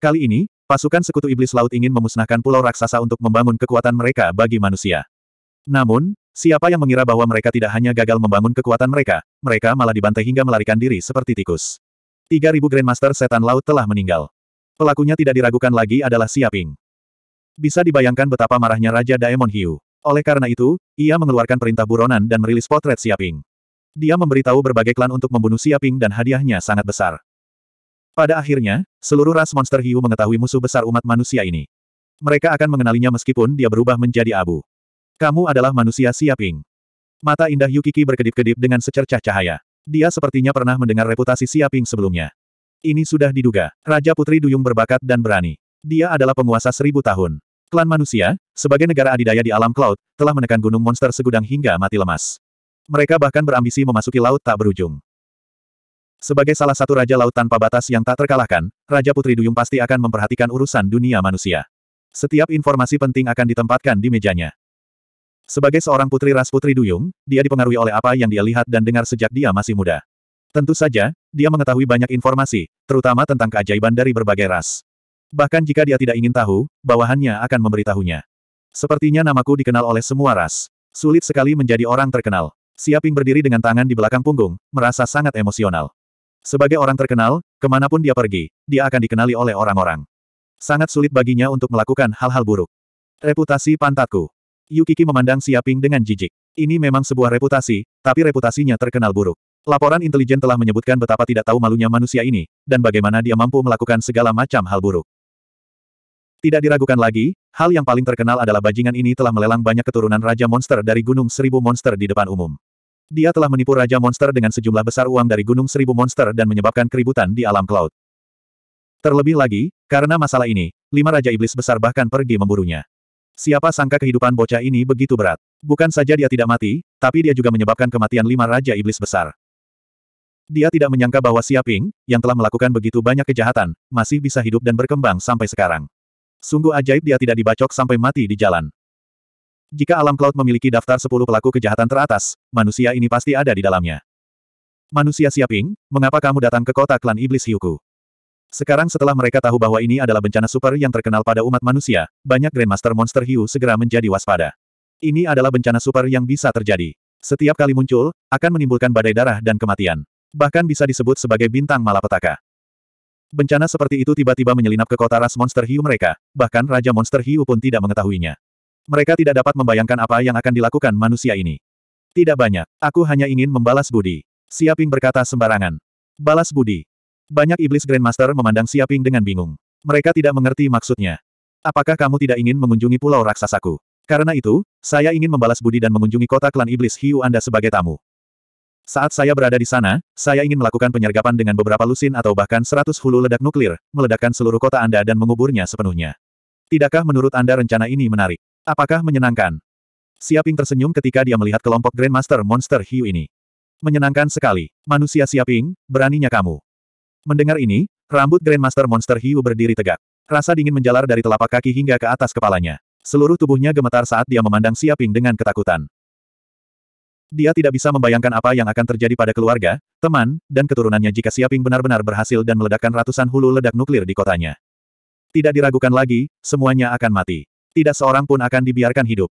Kali ini, pasukan sekutu iblis laut ingin memusnahkan pulau raksasa untuk membangun kekuatan mereka bagi manusia. Namun, siapa yang mengira bahwa mereka tidak hanya gagal membangun kekuatan mereka, mereka malah dibantai hingga melarikan diri seperti tikus. 3000 Grandmaster Setan Laut telah meninggal. Pelakunya tidak diragukan lagi adalah Siaping. Bisa dibayangkan betapa marahnya Raja Daemon Hiu. Oleh karena itu, ia mengeluarkan perintah buronan dan merilis potret Siaping. Dia memberitahu berbagai klan untuk membunuh Siaping dan hadiahnya sangat besar. Pada akhirnya, seluruh ras monster hiu mengetahui musuh besar umat manusia ini. Mereka akan mengenalinya meskipun dia berubah menjadi abu. Kamu adalah manusia Siaping. Mata indah Yukiki berkedip-kedip dengan secercah cahaya. Dia sepertinya pernah mendengar reputasi Siaping sebelumnya. Ini sudah diduga. Raja Putri Duyung berbakat dan berani. Dia adalah penguasa seribu tahun. Klan manusia, sebagai negara adidaya di alam cloud, telah menekan gunung monster segudang hingga mati lemas. Mereka bahkan berambisi memasuki laut tak berujung. Sebagai salah satu Raja Laut tanpa batas yang tak terkalahkan, Raja Putri Duyung pasti akan memperhatikan urusan dunia manusia. Setiap informasi penting akan ditempatkan di mejanya. Sebagai seorang putri ras Putri Duyung, dia dipengaruhi oleh apa yang dia lihat dan dengar sejak dia masih muda. Tentu saja, dia mengetahui banyak informasi, terutama tentang keajaiban dari berbagai ras. Bahkan jika dia tidak ingin tahu, bawahannya akan memberitahunya. Sepertinya namaku dikenal oleh semua ras. Sulit sekali menjadi orang terkenal. Siaping berdiri dengan tangan di belakang punggung, merasa sangat emosional. Sebagai orang terkenal, kemanapun dia pergi, dia akan dikenali oleh orang-orang. Sangat sulit baginya untuk melakukan hal-hal buruk. Reputasi pantatku. Yukiki memandang Siaping dengan jijik. Ini memang sebuah reputasi, tapi reputasinya terkenal buruk. Laporan intelijen telah menyebutkan betapa tidak tahu malunya manusia ini, dan bagaimana dia mampu melakukan segala macam hal buruk. Tidak diragukan lagi, hal yang paling terkenal adalah bajingan ini telah melelang banyak keturunan Raja Monster dari Gunung Seribu Monster di depan umum. Dia telah menipu Raja Monster dengan sejumlah besar uang dari Gunung Seribu Monster dan menyebabkan keributan di alam cloud. Terlebih lagi, karena masalah ini, lima Raja Iblis besar bahkan pergi memburunya. Siapa sangka kehidupan bocah ini begitu berat. Bukan saja dia tidak mati, tapi dia juga menyebabkan kematian lima Raja Iblis besar. Dia tidak menyangka bahwa Siaping, yang telah melakukan begitu banyak kejahatan, masih bisa hidup dan berkembang sampai sekarang. Sungguh ajaib dia tidak dibacok sampai mati di jalan. Jika alam cloud memiliki daftar 10 pelaku kejahatan teratas, manusia ini pasti ada di dalamnya. Manusia Siaping, mengapa kamu datang ke kota klan iblis Hyuku? Sekarang setelah mereka tahu bahwa ini adalah bencana super yang terkenal pada umat manusia, banyak Grandmaster Monster Hiu segera menjadi waspada. Ini adalah bencana super yang bisa terjadi. Setiap kali muncul, akan menimbulkan badai darah dan kematian. Bahkan bisa disebut sebagai bintang malapetaka. Bencana seperti itu tiba-tiba menyelinap ke kota ras monster hiu mereka, bahkan Raja Monster Hiu pun tidak mengetahuinya. Mereka tidak dapat membayangkan apa yang akan dilakukan manusia ini. Tidak banyak. Aku hanya ingin membalas budi. Siaping berkata sembarangan. Balas budi. Banyak iblis Grandmaster memandang Siaping dengan bingung. Mereka tidak mengerti maksudnya. Apakah kamu tidak ingin mengunjungi pulau raksasaku? Karena itu, saya ingin membalas budi dan mengunjungi kota klan iblis hiu Anda sebagai tamu. Saat saya berada di sana, saya ingin melakukan penyergapan dengan beberapa lusin atau bahkan seratus hulu ledak nuklir, meledakkan seluruh kota Anda dan menguburnya sepenuhnya. Tidakkah menurut Anda rencana ini menarik? Apakah menyenangkan? Siaping tersenyum ketika dia melihat kelompok Grandmaster Monster hiu ini. Menyenangkan sekali. Manusia Siaping, beraninya kamu. Mendengar ini, rambut Grandmaster Monster hiu berdiri tegak. Rasa dingin menjalar dari telapak kaki hingga ke atas kepalanya. Seluruh tubuhnya gemetar saat dia memandang Siaping dengan ketakutan. Dia tidak bisa membayangkan apa yang akan terjadi pada keluarga, teman, dan keturunannya jika Siaping benar-benar berhasil dan meledakkan ratusan hulu ledak nuklir di kotanya. Tidak diragukan lagi, semuanya akan mati. Tidak seorang pun akan dibiarkan hidup.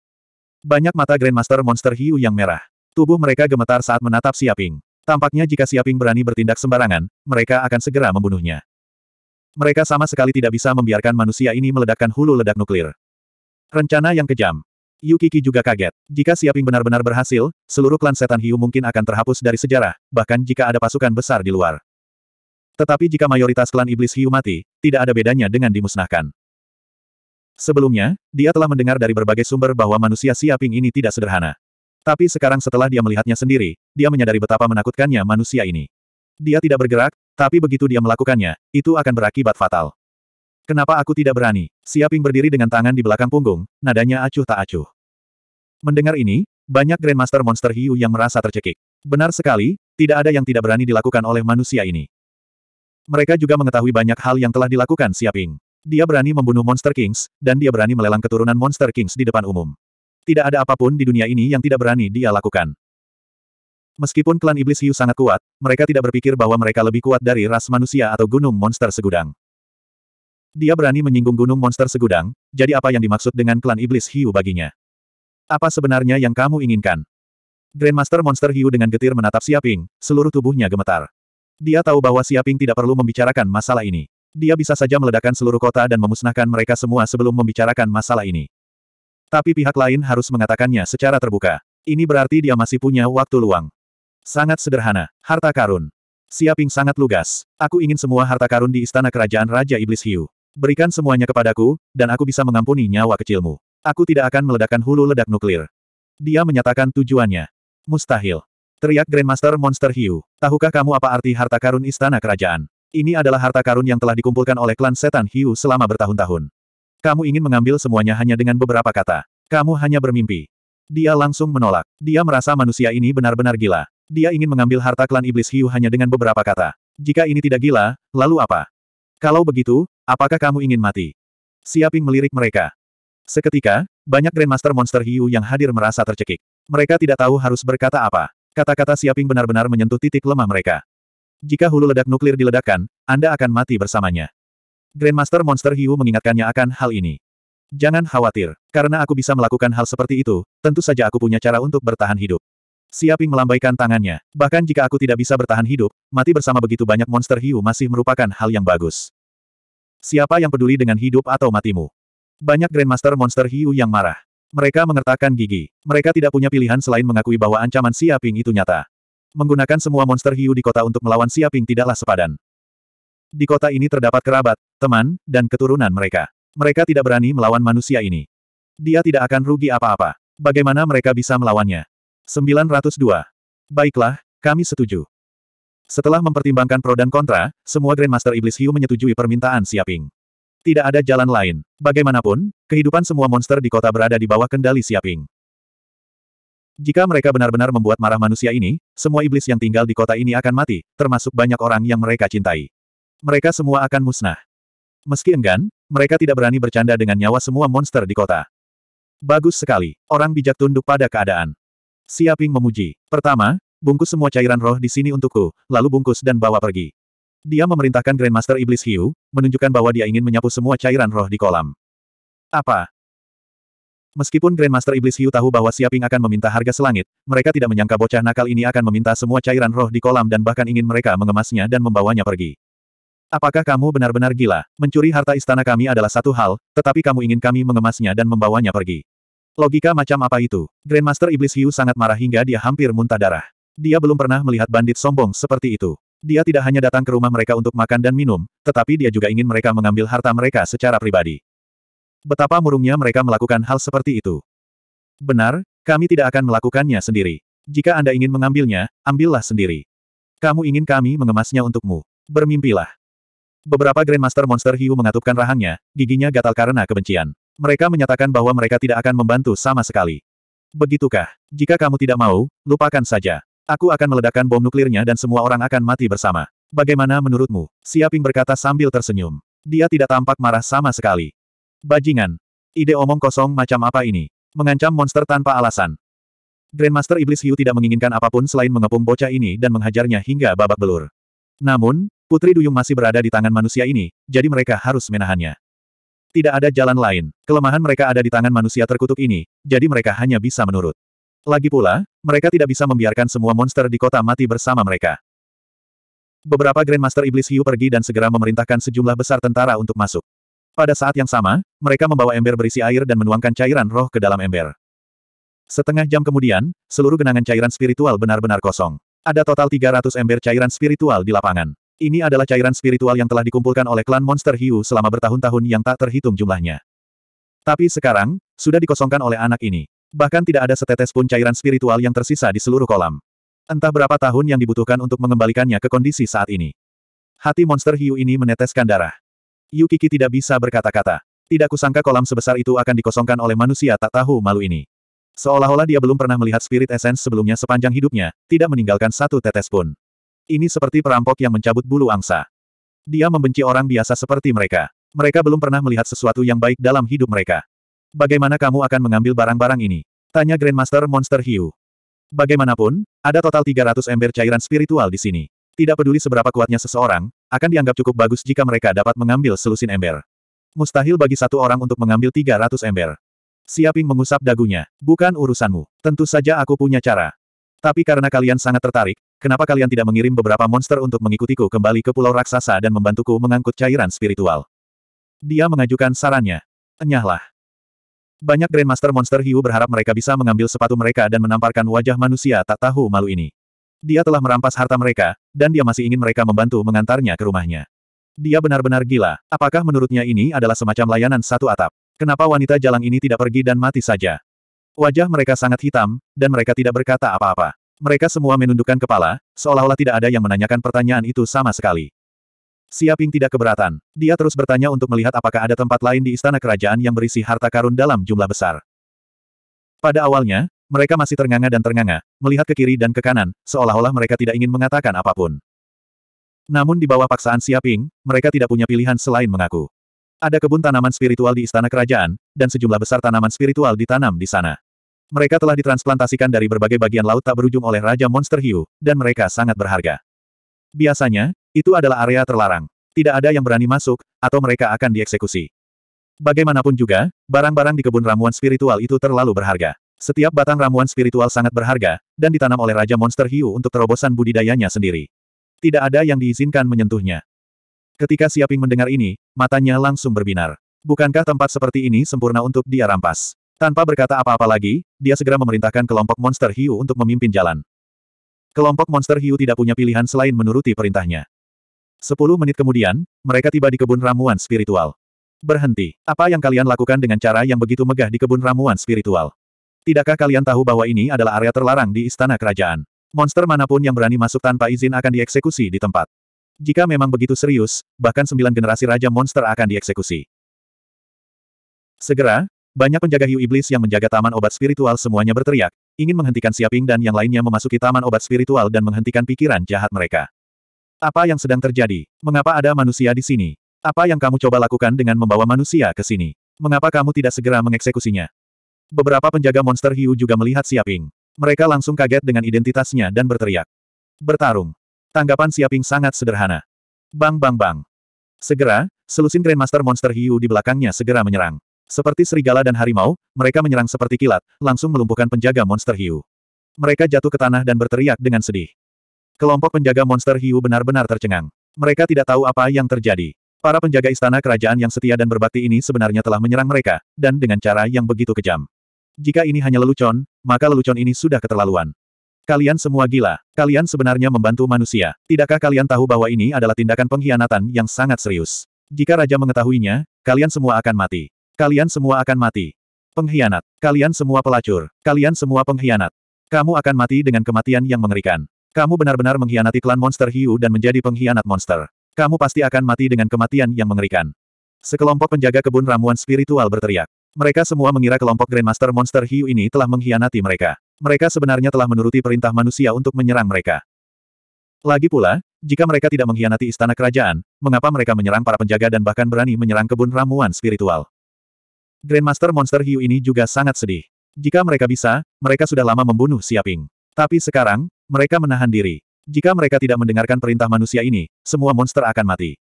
Banyak mata Grandmaster Monster Hiu yang merah. Tubuh mereka gemetar saat menatap Siaping. Tampaknya jika Siaping berani bertindak sembarangan, mereka akan segera membunuhnya. Mereka sama sekali tidak bisa membiarkan manusia ini meledakkan hulu ledak nuklir. Rencana yang kejam. Yukiki juga kaget. Jika Siaping benar-benar berhasil, seluruh klan setan hiu mungkin akan terhapus dari sejarah, bahkan jika ada pasukan besar di luar. Tetapi jika mayoritas klan iblis hiu mati, tidak ada bedanya dengan dimusnahkan. Sebelumnya, dia telah mendengar dari berbagai sumber bahwa manusia siaping ini tidak sederhana. Tapi sekarang setelah dia melihatnya sendiri, dia menyadari betapa menakutkannya manusia ini. Dia tidak bergerak, tapi begitu dia melakukannya, itu akan berakibat fatal. Kenapa aku tidak berani? Siaping berdiri dengan tangan di belakang punggung, nadanya acuh tak acuh. Mendengar ini, banyak Grandmaster Monster Hiu yang merasa tercekik. Benar sekali, tidak ada yang tidak berani dilakukan oleh manusia ini. Mereka juga mengetahui banyak hal yang telah dilakukan Siaping. Dia berani membunuh Monster Kings, dan dia berani melelang keturunan Monster Kings di depan umum. Tidak ada apapun di dunia ini yang tidak berani dia lakukan. Meskipun klan Iblis Hiu sangat kuat, mereka tidak berpikir bahwa mereka lebih kuat dari ras manusia atau gunung monster segudang. Dia berani menyinggung gunung monster segudang, jadi apa yang dimaksud dengan klan Iblis Hiu baginya? Apa sebenarnya yang kamu inginkan? Grandmaster Monster Hiu dengan getir menatap Siaping, seluruh tubuhnya gemetar. Dia tahu bahwa Siaping tidak perlu membicarakan masalah ini. Dia bisa saja meledakkan seluruh kota dan memusnahkan mereka semua sebelum membicarakan masalah ini. Tapi pihak lain harus mengatakannya secara terbuka. Ini berarti dia masih punya waktu luang. Sangat sederhana. Harta karun. Siaping sangat lugas. Aku ingin semua harta karun di istana kerajaan Raja Iblis Hiu. Berikan semuanya kepadaku, dan aku bisa mengampuni nyawa kecilmu. Aku tidak akan meledakkan hulu ledak nuklir. Dia menyatakan tujuannya. Mustahil. Teriak Grandmaster Monster Hiu. Tahukah kamu apa arti harta karun istana kerajaan? Ini adalah harta karun yang telah dikumpulkan oleh klan setan hiu selama bertahun-tahun. Kamu ingin mengambil semuanya hanya dengan beberapa kata. Kamu hanya bermimpi. Dia langsung menolak. Dia merasa manusia ini benar-benar gila. Dia ingin mengambil harta klan iblis hiu hanya dengan beberapa kata. Jika ini tidak gila, lalu apa? Kalau begitu, apakah kamu ingin mati? Siaping melirik mereka. Seketika, banyak Grandmaster Monster Hiu yang hadir merasa tercekik. Mereka tidak tahu harus berkata apa. Kata-kata Siaping benar-benar menyentuh titik lemah mereka. Jika hulu ledak nuklir diledakkan, Anda akan mati bersamanya. Grandmaster Monster Hiu mengingatkannya akan hal ini. Jangan khawatir, karena aku bisa melakukan hal seperti itu, tentu saja aku punya cara untuk bertahan hidup. Siaping melambaikan tangannya. Bahkan jika aku tidak bisa bertahan hidup, mati bersama begitu banyak monster hiu masih merupakan hal yang bagus. Siapa yang peduli dengan hidup atau matimu? Banyak Grandmaster Monster Hiu yang marah. Mereka mengertakkan gigi. Mereka tidak punya pilihan selain mengakui bahwa ancaman Siaping itu nyata menggunakan semua monster hiu di kota untuk melawan Siaping tidaklah sepadan. Di kota ini terdapat kerabat, teman, dan keturunan mereka. Mereka tidak berani melawan manusia ini. Dia tidak akan rugi apa-apa. Bagaimana mereka bisa melawannya? 902. Baiklah, kami setuju. Setelah mempertimbangkan pro dan kontra, semua Grandmaster Iblis Hiu menyetujui permintaan Siaping. Tidak ada jalan lain. Bagaimanapun, kehidupan semua monster di kota berada di bawah kendali Siaping. Jika mereka benar-benar membuat marah manusia ini, semua iblis yang tinggal di kota ini akan mati, termasuk banyak orang yang mereka cintai. Mereka semua akan musnah. Meski enggan, mereka tidak berani bercanda dengan nyawa semua monster di kota. Bagus sekali, orang bijak tunduk pada keadaan. Siaping memuji. Pertama, bungkus semua cairan roh di sini untukku, lalu bungkus dan bawa pergi. Dia memerintahkan Grandmaster Iblis Hiu, menunjukkan bahwa dia ingin menyapu semua cairan roh di kolam. Apa? Meskipun Grandmaster Iblis Hiu tahu bahwa Siaping akan meminta harga selangit, mereka tidak menyangka bocah nakal ini akan meminta semua cairan roh di kolam dan bahkan ingin mereka mengemasnya dan membawanya pergi. Apakah kamu benar-benar gila? Mencuri harta istana kami adalah satu hal, tetapi kamu ingin kami mengemasnya dan membawanya pergi. Logika macam apa itu? Grandmaster Iblis Hiu sangat marah hingga dia hampir muntah darah. Dia belum pernah melihat bandit sombong seperti itu. Dia tidak hanya datang ke rumah mereka untuk makan dan minum, tetapi dia juga ingin mereka mengambil harta mereka secara pribadi. Betapa murungnya mereka melakukan hal seperti itu. Benar, kami tidak akan melakukannya sendiri. Jika Anda ingin mengambilnya, ambillah sendiri. Kamu ingin kami mengemasnya untukmu. Bermimpilah. Beberapa Grandmaster Monster hiu mengatupkan rahangnya, giginya gatal karena kebencian. Mereka menyatakan bahwa mereka tidak akan membantu sama sekali. Begitukah? Jika kamu tidak mau, lupakan saja. Aku akan meledakkan bom nuklirnya dan semua orang akan mati bersama. Bagaimana menurutmu? Siaping berkata sambil tersenyum. Dia tidak tampak marah sama sekali. Bajingan. Ide omong kosong macam apa ini? Mengancam monster tanpa alasan. Grandmaster Iblis Hiu tidak menginginkan apapun selain mengepung bocah ini dan menghajarnya hingga babak belur. Namun, Putri Duyung masih berada di tangan manusia ini, jadi mereka harus menahannya. Tidak ada jalan lain. Kelemahan mereka ada di tangan manusia terkutuk ini, jadi mereka hanya bisa menurut. Lagi pula, mereka tidak bisa membiarkan semua monster di kota mati bersama mereka. Beberapa Grandmaster Iblis Hiu pergi dan segera memerintahkan sejumlah besar tentara untuk masuk. Pada saat yang sama, mereka membawa ember berisi air dan menuangkan cairan roh ke dalam ember. Setengah jam kemudian, seluruh genangan cairan spiritual benar-benar kosong. Ada total 300 ember cairan spiritual di lapangan. Ini adalah cairan spiritual yang telah dikumpulkan oleh klan Monster Hiu selama bertahun-tahun yang tak terhitung jumlahnya. Tapi sekarang, sudah dikosongkan oleh anak ini. Bahkan tidak ada setetes pun cairan spiritual yang tersisa di seluruh kolam. Entah berapa tahun yang dibutuhkan untuk mengembalikannya ke kondisi saat ini. Hati monster hiu ini meneteskan darah. Yukiki tidak bisa berkata-kata. Tidak kusangka kolam sebesar itu akan dikosongkan oleh manusia tak tahu malu ini. Seolah-olah dia belum pernah melihat spirit essence sebelumnya sepanjang hidupnya, tidak meninggalkan satu tetes pun. Ini seperti perampok yang mencabut bulu angsa. Dia membenci orang biasa seperti mereka. Mereka belum pernah melihat sesuatu yang baik dalam hidup mereka. Bagaimana kamu akan mengambil barang-barang ini? Tanya Grandmaster Monster Hiu. Bagaimanapun, ada total 300 ember cairan spiritual di sini. Tidak peduli seberapa kuatnya seseorang, akan dianggap cukup bagus jika mereka dapat mengambil selusin ember. Mustahil bagi satu orang untuk mengambil 300 ember. Siaping mengusap dagunya. Bukan urusanmu. Tentu saja aku punya cara. Tapi karena kalian sangat tertarik, kenapa kalian tidak mengirim beberapa monster untuk mengikutiku kembali ke pulau raksasa dan membantuku mengangkut cairan spiritual? Dia mengajukan sarannya. Enyahlah. Banyak Grandmaster Monster hiu berharap mereka bisa mengambil sepatu mereka dan menamparkan wajah manusia tak tahu malu ini. Dia telah merampas harta mereka, dan dia masih ingin mereka membantu mengantarnya ke rumahnya. Dia benar-benar gila. Apakah menurutnya ini adalah semacam layanan satu atap? Kenapa wanita jalang ini tidak pergi dan mati saja? Wajah mereka sangat hitam, dan mereka tidak berkata apa-apa. Mereka semua menundukkan kepala, seolah-olah tidak ada yang menanyakan pertanyaan itu sama sekali. Siaping tidak keberatan. Dia terus bertanya untuk melihat apakah ada tempat lain di istana kerajaan yang berisi harta karun dalam jumlah besar. Pada awalnya, mereka masih ternganga dan ternganga, melihat ke kiri dan ke kanan, seolah-olah mereka tidak ingin mengatakan apapun. Namun di bawah paksaan Siaping, mereka tidak punya pilihan selain mengaku. Ada kebun tanaman spiritual di istana kerajaan, dan sejumlah besar tanaman spiritual ditanam di sana. Mereka telah ditransplantasikan dari berbagai bagian laut tak berujung oleh Raja Monster Hiu, dan mereka sangat berharga. Biasanya, itu adalah area terlarang. Tidak ada yang berani masuk, atau mereka akan dieksekusi. Bagaimanapun juga, barang-barang di kebun ramuan spiritual itu terlalu berharga. Setiap batang ramuan spiritual sangat berharga, dan ditanam oleh Raja Monster Hiu untuk terobosan budidayanya sendiri. Tidak ada yang diizinkan menyentuhnya. Ketika Siaping mendengar ini, matanya langsung berbinar. Bukankah tempat seperti ini sempurna untuk dia rampas? Tanpa berkata apa-apa lagi, dia segera memerintahkan kelompok monster hiu untuk memimpin jalan. Kelompok monster hiu tidak punya pilihan selain menuruti perintahnya. Sepuluh menit kemudian, mereka tiba di kebun ramuan spiritual. Berhenti. Apa yang kalian lakukan dengan cara yang begitu megah di kebun ramuan spiritual? Tidakkah kalian tahu bahwa ini adalah area terlarang di istana kerajaan? Monster manapun yang berani masuk tanpa izin akan dieksekusi di tempat. Jika memang begitu serius, bahkan sembilan generasi Raja Monster akan dieksekusi. Segera, banyak penjaga hiu iblis yang menjaga taman obat spiritual semuanya berteriak, ingin menghentikan Siaping dan yang lainnya memasuki taman obat spiritual dan menghentikan pikiran jahat mereka. Apa yang sedang terjadi? Mengapa ada manusia di sini? Apa yang kamu coba lakukan dengan membawa manusia ke sini? Mengapa kamu tidak segera mengeksekusinya? Beberapa penjaga monster hiu juga melihat Siaping. Mereka langsung kaget dengan identitasnya dan berteriak. Bertarung. Tanggapan Siaping sangat sederhana. Bang bang bang. Segera, selusin Grandmaster monster hiu di belakangnya segera menyerang. Seperti serigala dan harimau, mereka menyerang seperti kilat, langsung melumpuhkan penjaga monster hiu. Mereka jatuh ke tanah dan berteriak dengan sedih. Kelompok penjaga monster hiu benar-benar tercengang. Mereka tidak tahu apa yang terjadi. Para penjaga istana kerajaan yang setia dan berbakti ini sebenarnya telah menyerang mereka, dan dengan cara yang begitu kejam. Jika ini hanya lelucon, maka lelucon ini sudah keterlaluan. Kalian semua gila. Kalian sebenarnya membantu manusia. Tidakkah kalian tahu bahwa ini adalah tindakan pengkhianatan yang sangat serius? Jika raja mengetahuinya, kalian semua akan mati. Kalian semua akan mati. Pengkhianat. Kalian semua pelacur. Kalian semua pengkhianat. Kamu akan mati dengan kematian yang mengerikan. Kamu benar-benar mengkhianati klan monster hiu dan menjadi pengkhianat monster. Kamu pasti akan mati dengan kematian yang mengerikan. Sekelompok penjaga kebun ramuan spiritual berteriak. Mereka semua mengira kelompok Grandmaster Monster Hiu ini telah mengkhianati mereka. Mereka sebenarnya telah menuruti perintah manusia untuk menyerang mereka. Lagi pula, jika mereka tidak mengkhianati istana kerajaan, mengapa mereka menyerang para penjaga dan bahkan berani menyerang kebun ramuan spiritual? Grandmaster Monster Hiu ini juga sangat sedih. Jika mereka bisa, mereka sudah lama membunuh Siaping. Tapi sekarang, mereka menahan diri. Jika mereka tidak mendengarkan perintah manusia ini, semua monster akan mati.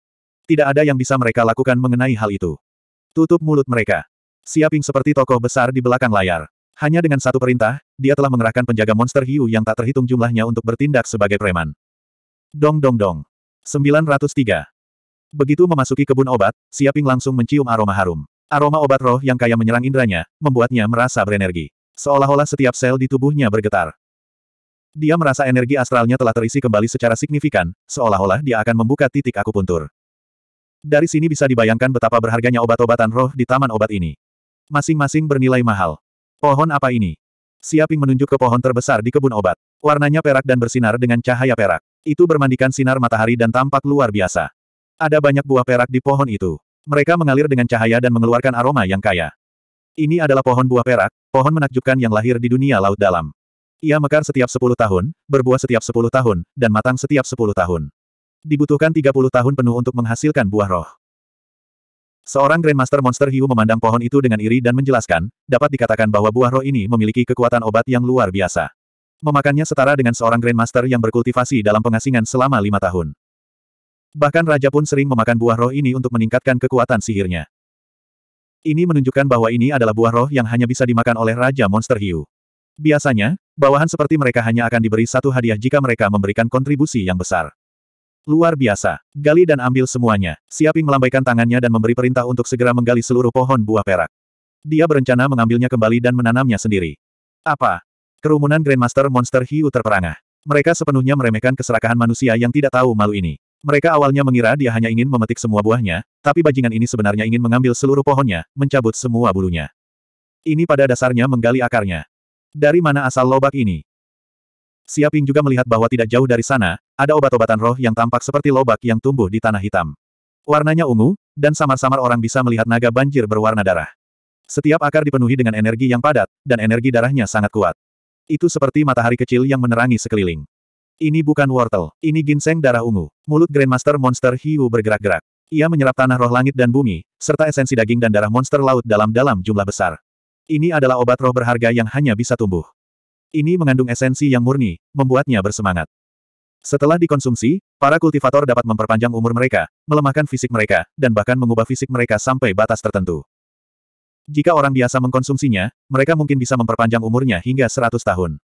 Tidak ada yang bisa mereka lakukan mengenai hal itu. Tutup mulut mereka. Siaping seperti tokoh besar di belakang layar. Hanya dengan satu perintah, dia telah mengerahkan penjaga monster hiu yang tak terhitung jumlahnya untuk bertindak sebagai preman. Dong dong dong. 903. Begitu memasuki kebun obat, Siaping langsung mencium aroma harum. Aroma obat roh yang kaya menyerang indranya, membuatnya merasa berenergi. Seolah-olah setiap sel di tubuhnya bergetar. Dia merasa energi astralnya telah terisi kembali secara signifikan, seolah-olah dia akan membuka titik akupuntur. Dari sini bisa dibayangkan betapa berharganya obat-obatan roh di taman obat ini. Masing-masing bernilai mahal. Pohon apa ini? Siaping menunjuk ke pohon terbesar di kebun obat. Warnanya perak dan bersinar dengan cahaya perak. Itu bermandikan sinar matahari dan tampak luar biasa. Ada banyak buah perak di pohon itu. Mereka mengalir dengan cahaya dan mengeluarkan aroma yang kaya. Ini adalah pohon buah perak, pohon menakjubkan yang lahir di dunia laut dalam. Ia mekar setiap 10 tahun, berbuah setiap 10 tahun, dan matang setiap 10 tahun. Dibutuhkan 30 tahun penuh untuk menghasilkan buah roh. Seorang Grandmaster Monster Hiu memandang pohon itu dengan iri dan menjelaskan, dapat dikatakan bahwa buah roh ini memiliki kekuatan obat yang luar biasa. Memakannya setara dengan seorang Grandmaster yang berkultivasi dalam pengasingan selama lima tahun. Bahkan Raja pun sering memakan buah roh ini untuk meningkatkan kekuatan sihirnya. Ini menunjukkan bahwa ini adalah buah roh yang hanya bisa dimakan oleh Raja Monster Hiu. Biasanya, bawahan seperti mereka hanya akan diberi satu hadiah jika mereka memberikan kontribusi yang besar. Luar biasa. Gali dan ambil semuanya. Siaping melambaikan tangannya dan memberi perintah untuk segera menggali seluruh pohon buah perak. Dia berencana mengambilnya kembali dan menanamnya sendiri. Apa? Kerumunan Grandmaster Monster Hiu terperangah. Mereka sepenuhnya meremehkan keserakahan manusia yang tidak tahu malu ini. Mereka awalnya mengira dia hanya ingin memetik semua buahnya, tapi bajingan ini sebenarnya ingin mengambil seluruh pohonnya, mencabut semua bulunya. Ini pada dasarnya menggali akarnya. Dari mana asal lobak ini? Siaping juga melihat bahwa tidak jauh dari sana, ada obat-obatan roh yang tampak seperti lobak yang tumbuh di tanah hitam. Warnanya ungu, dan samar-samar orang bisa melihat naga banjir berwarna darah. Setiap akar dipenuhi dengan energi yang padat, dan energi darahnya sangat kuat. Itu seperti matahari kecil yang menerangi sekeliling. Ini bukan wortel, ini ginseng darah ungu. Mulut Grandmaster Monster Hiu bergerak-gerak. Ia menyerap tanah roh langit dan bumi, serta esensi daging dan darah monster laut dalam-dalam jumlah besar. Ini adalah obat roh berharga yang hanya bisa tumbuh. Ini mengandung esensi yang murni, membuatnya bersemangat. Setelah dikonsumsi, para kultivator dapat memperpanjang umur mereka, melemahkan fisik mereka, dan bahkan mengubah fisik mereka sampai batas tertentu. Jika orang biasa mengkonsumsinya, mereka mungkin bisa memperpanjang umurnya hingga 100 tahun.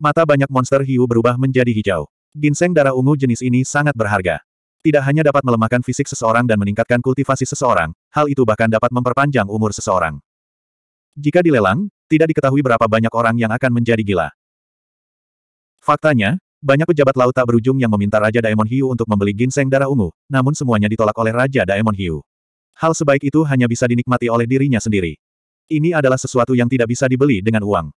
Mata banyak monster hiu berubah menjadi hijau. Ginseng darah ungu jenis ini sangat berharga. Tidak hanya dapat melemahkan fisik seseorang dan meningkatkan kultivasi seseorang, hal itu bahkan dapat memperpanjang umur seseorang. Jika dilelang, tidak diketahui berapa banyak orang yang akan menjadi gila. Faktanya, banyak pejabat laut tak berujung yang meminta Raja Daemon Hiu untuk membeli ginseng darah ungu, namun semuanya ditolak oleh Raja Daemon Hiu. Hal sebaik itu hanya bisa dinikmati oleh dirinya sendiri. Ini adalah sesuatu yang tidak bisa dibeli dengan uang.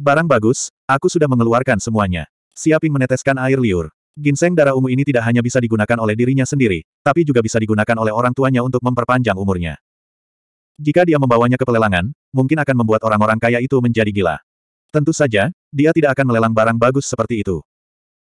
Barang bagus, aku sudah mengeluarkan semuanya. Siaping meneteskan air liur. Ginseng darah ungu ini tidak hanya bisa digunakan oleh dirinya sendiri, tapi juga bisa digunakan oleh orang tuanya untuk memperpanjang umurnya. Jika dia membawanya ke pelelangan, mungkin akan membuat orang-orang kaya itu menjadi gila. Tentu saja, dia tidak akan melelang barang bagus seperti itu.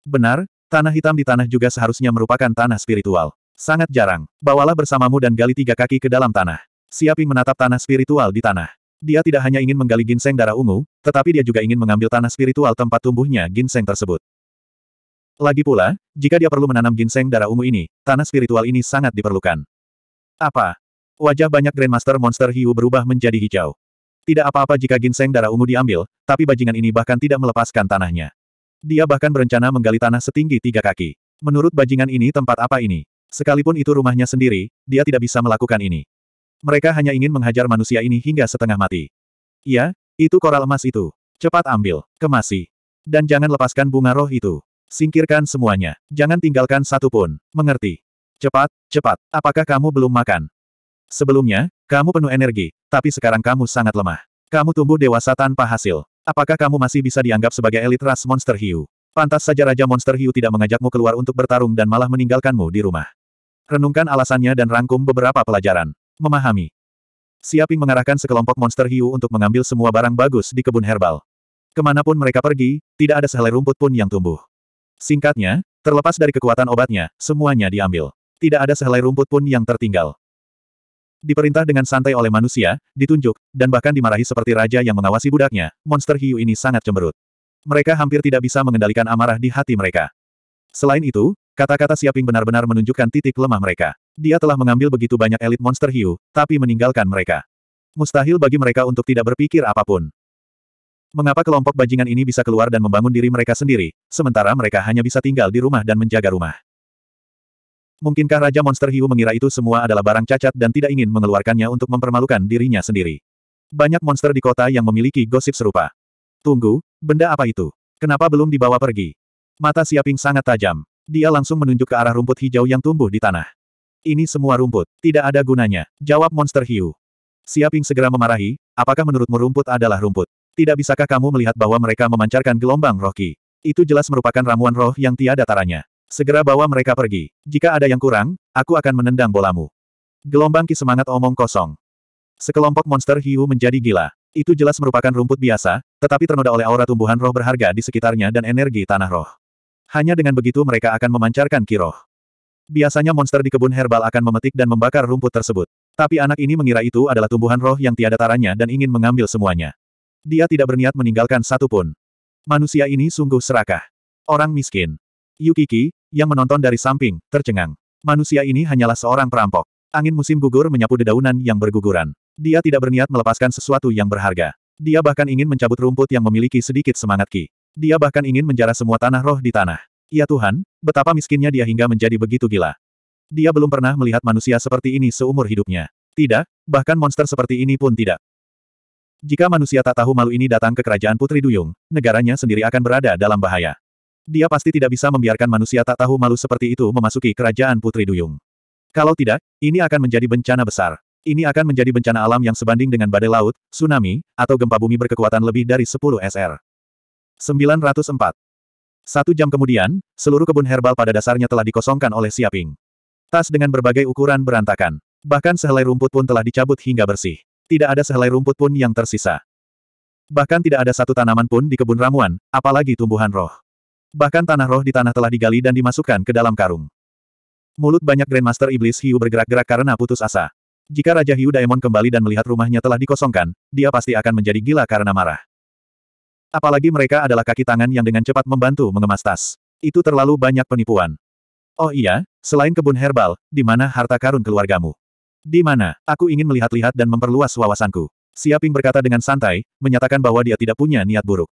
Benar, tanah hitam di tanah juga seharusnya merupakan tanah spiritual. Sangat jarang. Bawalah bersamamu dan gali tiga kaki ke dalam tanah. Siaping menatap tanah spiritual di tanah. Dia tidak hanya ingin menggali ginseng darah ungu, tetapi dia juga ingin mengambil tanah spiritual tempat tumbuhnya ginseng tersebut. Lagi pula, jika dia perlu menanam ginseng darah ungu ini, tanah spiritual ini sangat diperlukan. Apa? Wajah banyak Grandmaster Monster Hiu berubah menjadi hijau. Tidak apa-apa jika ginseng darah ungu diambil, tapi bajingan ini bahkan tidak melepaskan tanahnya. Dia bahkan berencana menggali tanah setinggi tiga kaki. Menurut bajingan ini tempat apa ini? Sekalipun itu rumahnya sendiri, dia tidak bisa melakukan ini. Mereka hanya ingin menghajar manusia ini hingga setengah mati. Iya, itu koral emas itu. Cepat ambil, kemasi. Dan jangan lepaskan bunga roh itu. Singkirkan semuanya. Jangan tinggalkan satu pun. Mengerti? Cepat, cepat. Apakah kamu belum makan? Sebelumnya, kamu penuh energi, tapi sekarang kamu sangat lemah. Kamu tumbuh dewasa tanpa hasil. Apakah kamu masih bisa dianggap sebagai elit ras monster hiu? Pantas saja Raja Monster Hiu tidak mengajakmu keluar untuk bertarung dan malah meninggalkanmu di rumah. Renungkan alasannya dan rangkum beberapa pelajaran. Memahami. Siaping mengarahkan sekelompok monster hiu untuk mengambil semua barang bagus di kebun herbal. Kemanapun mereka pergi, tidak ada sehelai rumput pun yang tumbuh. Singkatnya, terlepas dari kekuatan obatnya, semuanya diambil. Tidak ada sehelai rumput pun yang tertinggal. Diperintah dengan santai oleh manusia, ditunjuk, dan bahkan dimarahi seperti raja yang mengawasi budaknya, monster hiu ini sangat cemberut. Mereka hampir tidak bisa mengendalikan amarah di hati mereka. Selain itu, kata-kata Siaping benar-benar menunjukkan titik lemah mereka. Dia telah mengambil begitu banyak elit monster hiu, tapi meninggalkan mereka. Mustahil bagi mereka untuk tidak berpikir apapun. Mengapa kelompok bajingan ini bisa keluar dan membangun diri mereka sendiri, sementara mereka hanya bisa tinggal di rumah dan menjaga rumah? Mungkinkah Raja Monster Hiu mengira itu semua adalah barang cacat dan tidak ingin mengeluarkannya untuk mempermalukan dirinya sendiri? Banyak monster di kota yang memiliki gosip serupa. Tunggu, benda apa itu? Kenapa belum dibawa pergi? Mata Siaping sangat tajam. Dia langsung menunjuk ke arah rumput hijau yang tumbuh di tanah. Ini semua rumput, tidak ada gunanya, jawab monster hiu. Siaping segera memarahi, apakah menurutmu rumput adalah rumput? Tidak bisakah kamu melihat bahwa mereka memancarkan gelombang roh Itu jelas merupakan ramuan roh yang tiada taranya. Segera bawa mereka pergi. Jika ada yang kurang, aku akan menendang bolamu. Gelombang ki semangat omong kosong. Sekelompok monster hiu menjadi gila. Itu jelas merupakan rumput biasa, tetapi ternoda oleh aura tumbuhan roh berharga di sekitarnya dan energi tanah roh. Hanya dengan begitu mereka akan memancarkan ki roh Biasanya monster di kebun herbal akan memetik dan membakar rumput tersebut. Tapi anak ini mengira itu adalah tumbuhan roh yang tiada taranya dan ingin mengambil semuanya. Dia tidak berniat meninggalkan satu pun Manusia ini sungguh serakah. Orang miskin. Yukiki, yang menonton dari samping, tercengang. Manusia ini hanyalah seorang perampok. Angin musim gugur menyapu dedaunan yang berguguran. Dia tidak berniat melepaskan sesuatu yang berharga. Dia bahkan ingin mencabut rumput yang memiliki sedikit semangat ki. Dia bahkan ingin menjara semua tanah roh di tanah. Ya Tuhan, betapa miskinnya dia hingga menjadi begitu gila. Dia belum pernah melihat manusia seperti ini seumur hidupnya. Tidak, bahkan monster seperti ini pun tidak. Jika manusia tak tahu malu ini datang ke kerajaan Putri Duyung, negaranya sendiri akan berada dalam bahaya. Dia pasti tidak bisa membiarkan manusia tak tahu malu seperti itu memasuki kerajaan Putri Duyung. Kalau tidak, ini akan menjadi bencana besar. Ini akan menjadi bencana alam yang sebanding dengan badai laut, tsunami, atau gempa bumi berkekuatan lebih dari 10 SR. 904. Satu jam kemudian, seluruh kebun herbal pada dasarnya telah dikosongkan oleh Siaping. Tas dengan berbagai ukuran berantakan. Bahkan sehelai rumput pun telah dicabut hingga bersih. Tidak ada sehelai rumput pun yang tersisa. Bahkan tidak ada satu tanaman pun di kebun ramuan, apalagi tumbuhan roh. Bahkan tanah roh di tanah telah digali dan dimasukkan ke dalam karung. Mulut banyak Grandmaster Iblis Hiu bergerak-gerak karena putus asa. Jika Raja Hiu Daemon kembali dan melihat rumahnya telah dikosongkan, dia pasti akan menjadi gila karena marah. Apalagi mereka adalah kaki tangan yang dengan cepat membantu mengemas tas. Itu terlalu banyak penipuan. Oh iya, selain kebun herbal, di mana harta karun keluargamu? Di mana? Aku ingin melihat-lihat dan memperluas wawasanku. Siaping berkata dengan santai, menyatakan bahwa dia tidak punya niat buruk.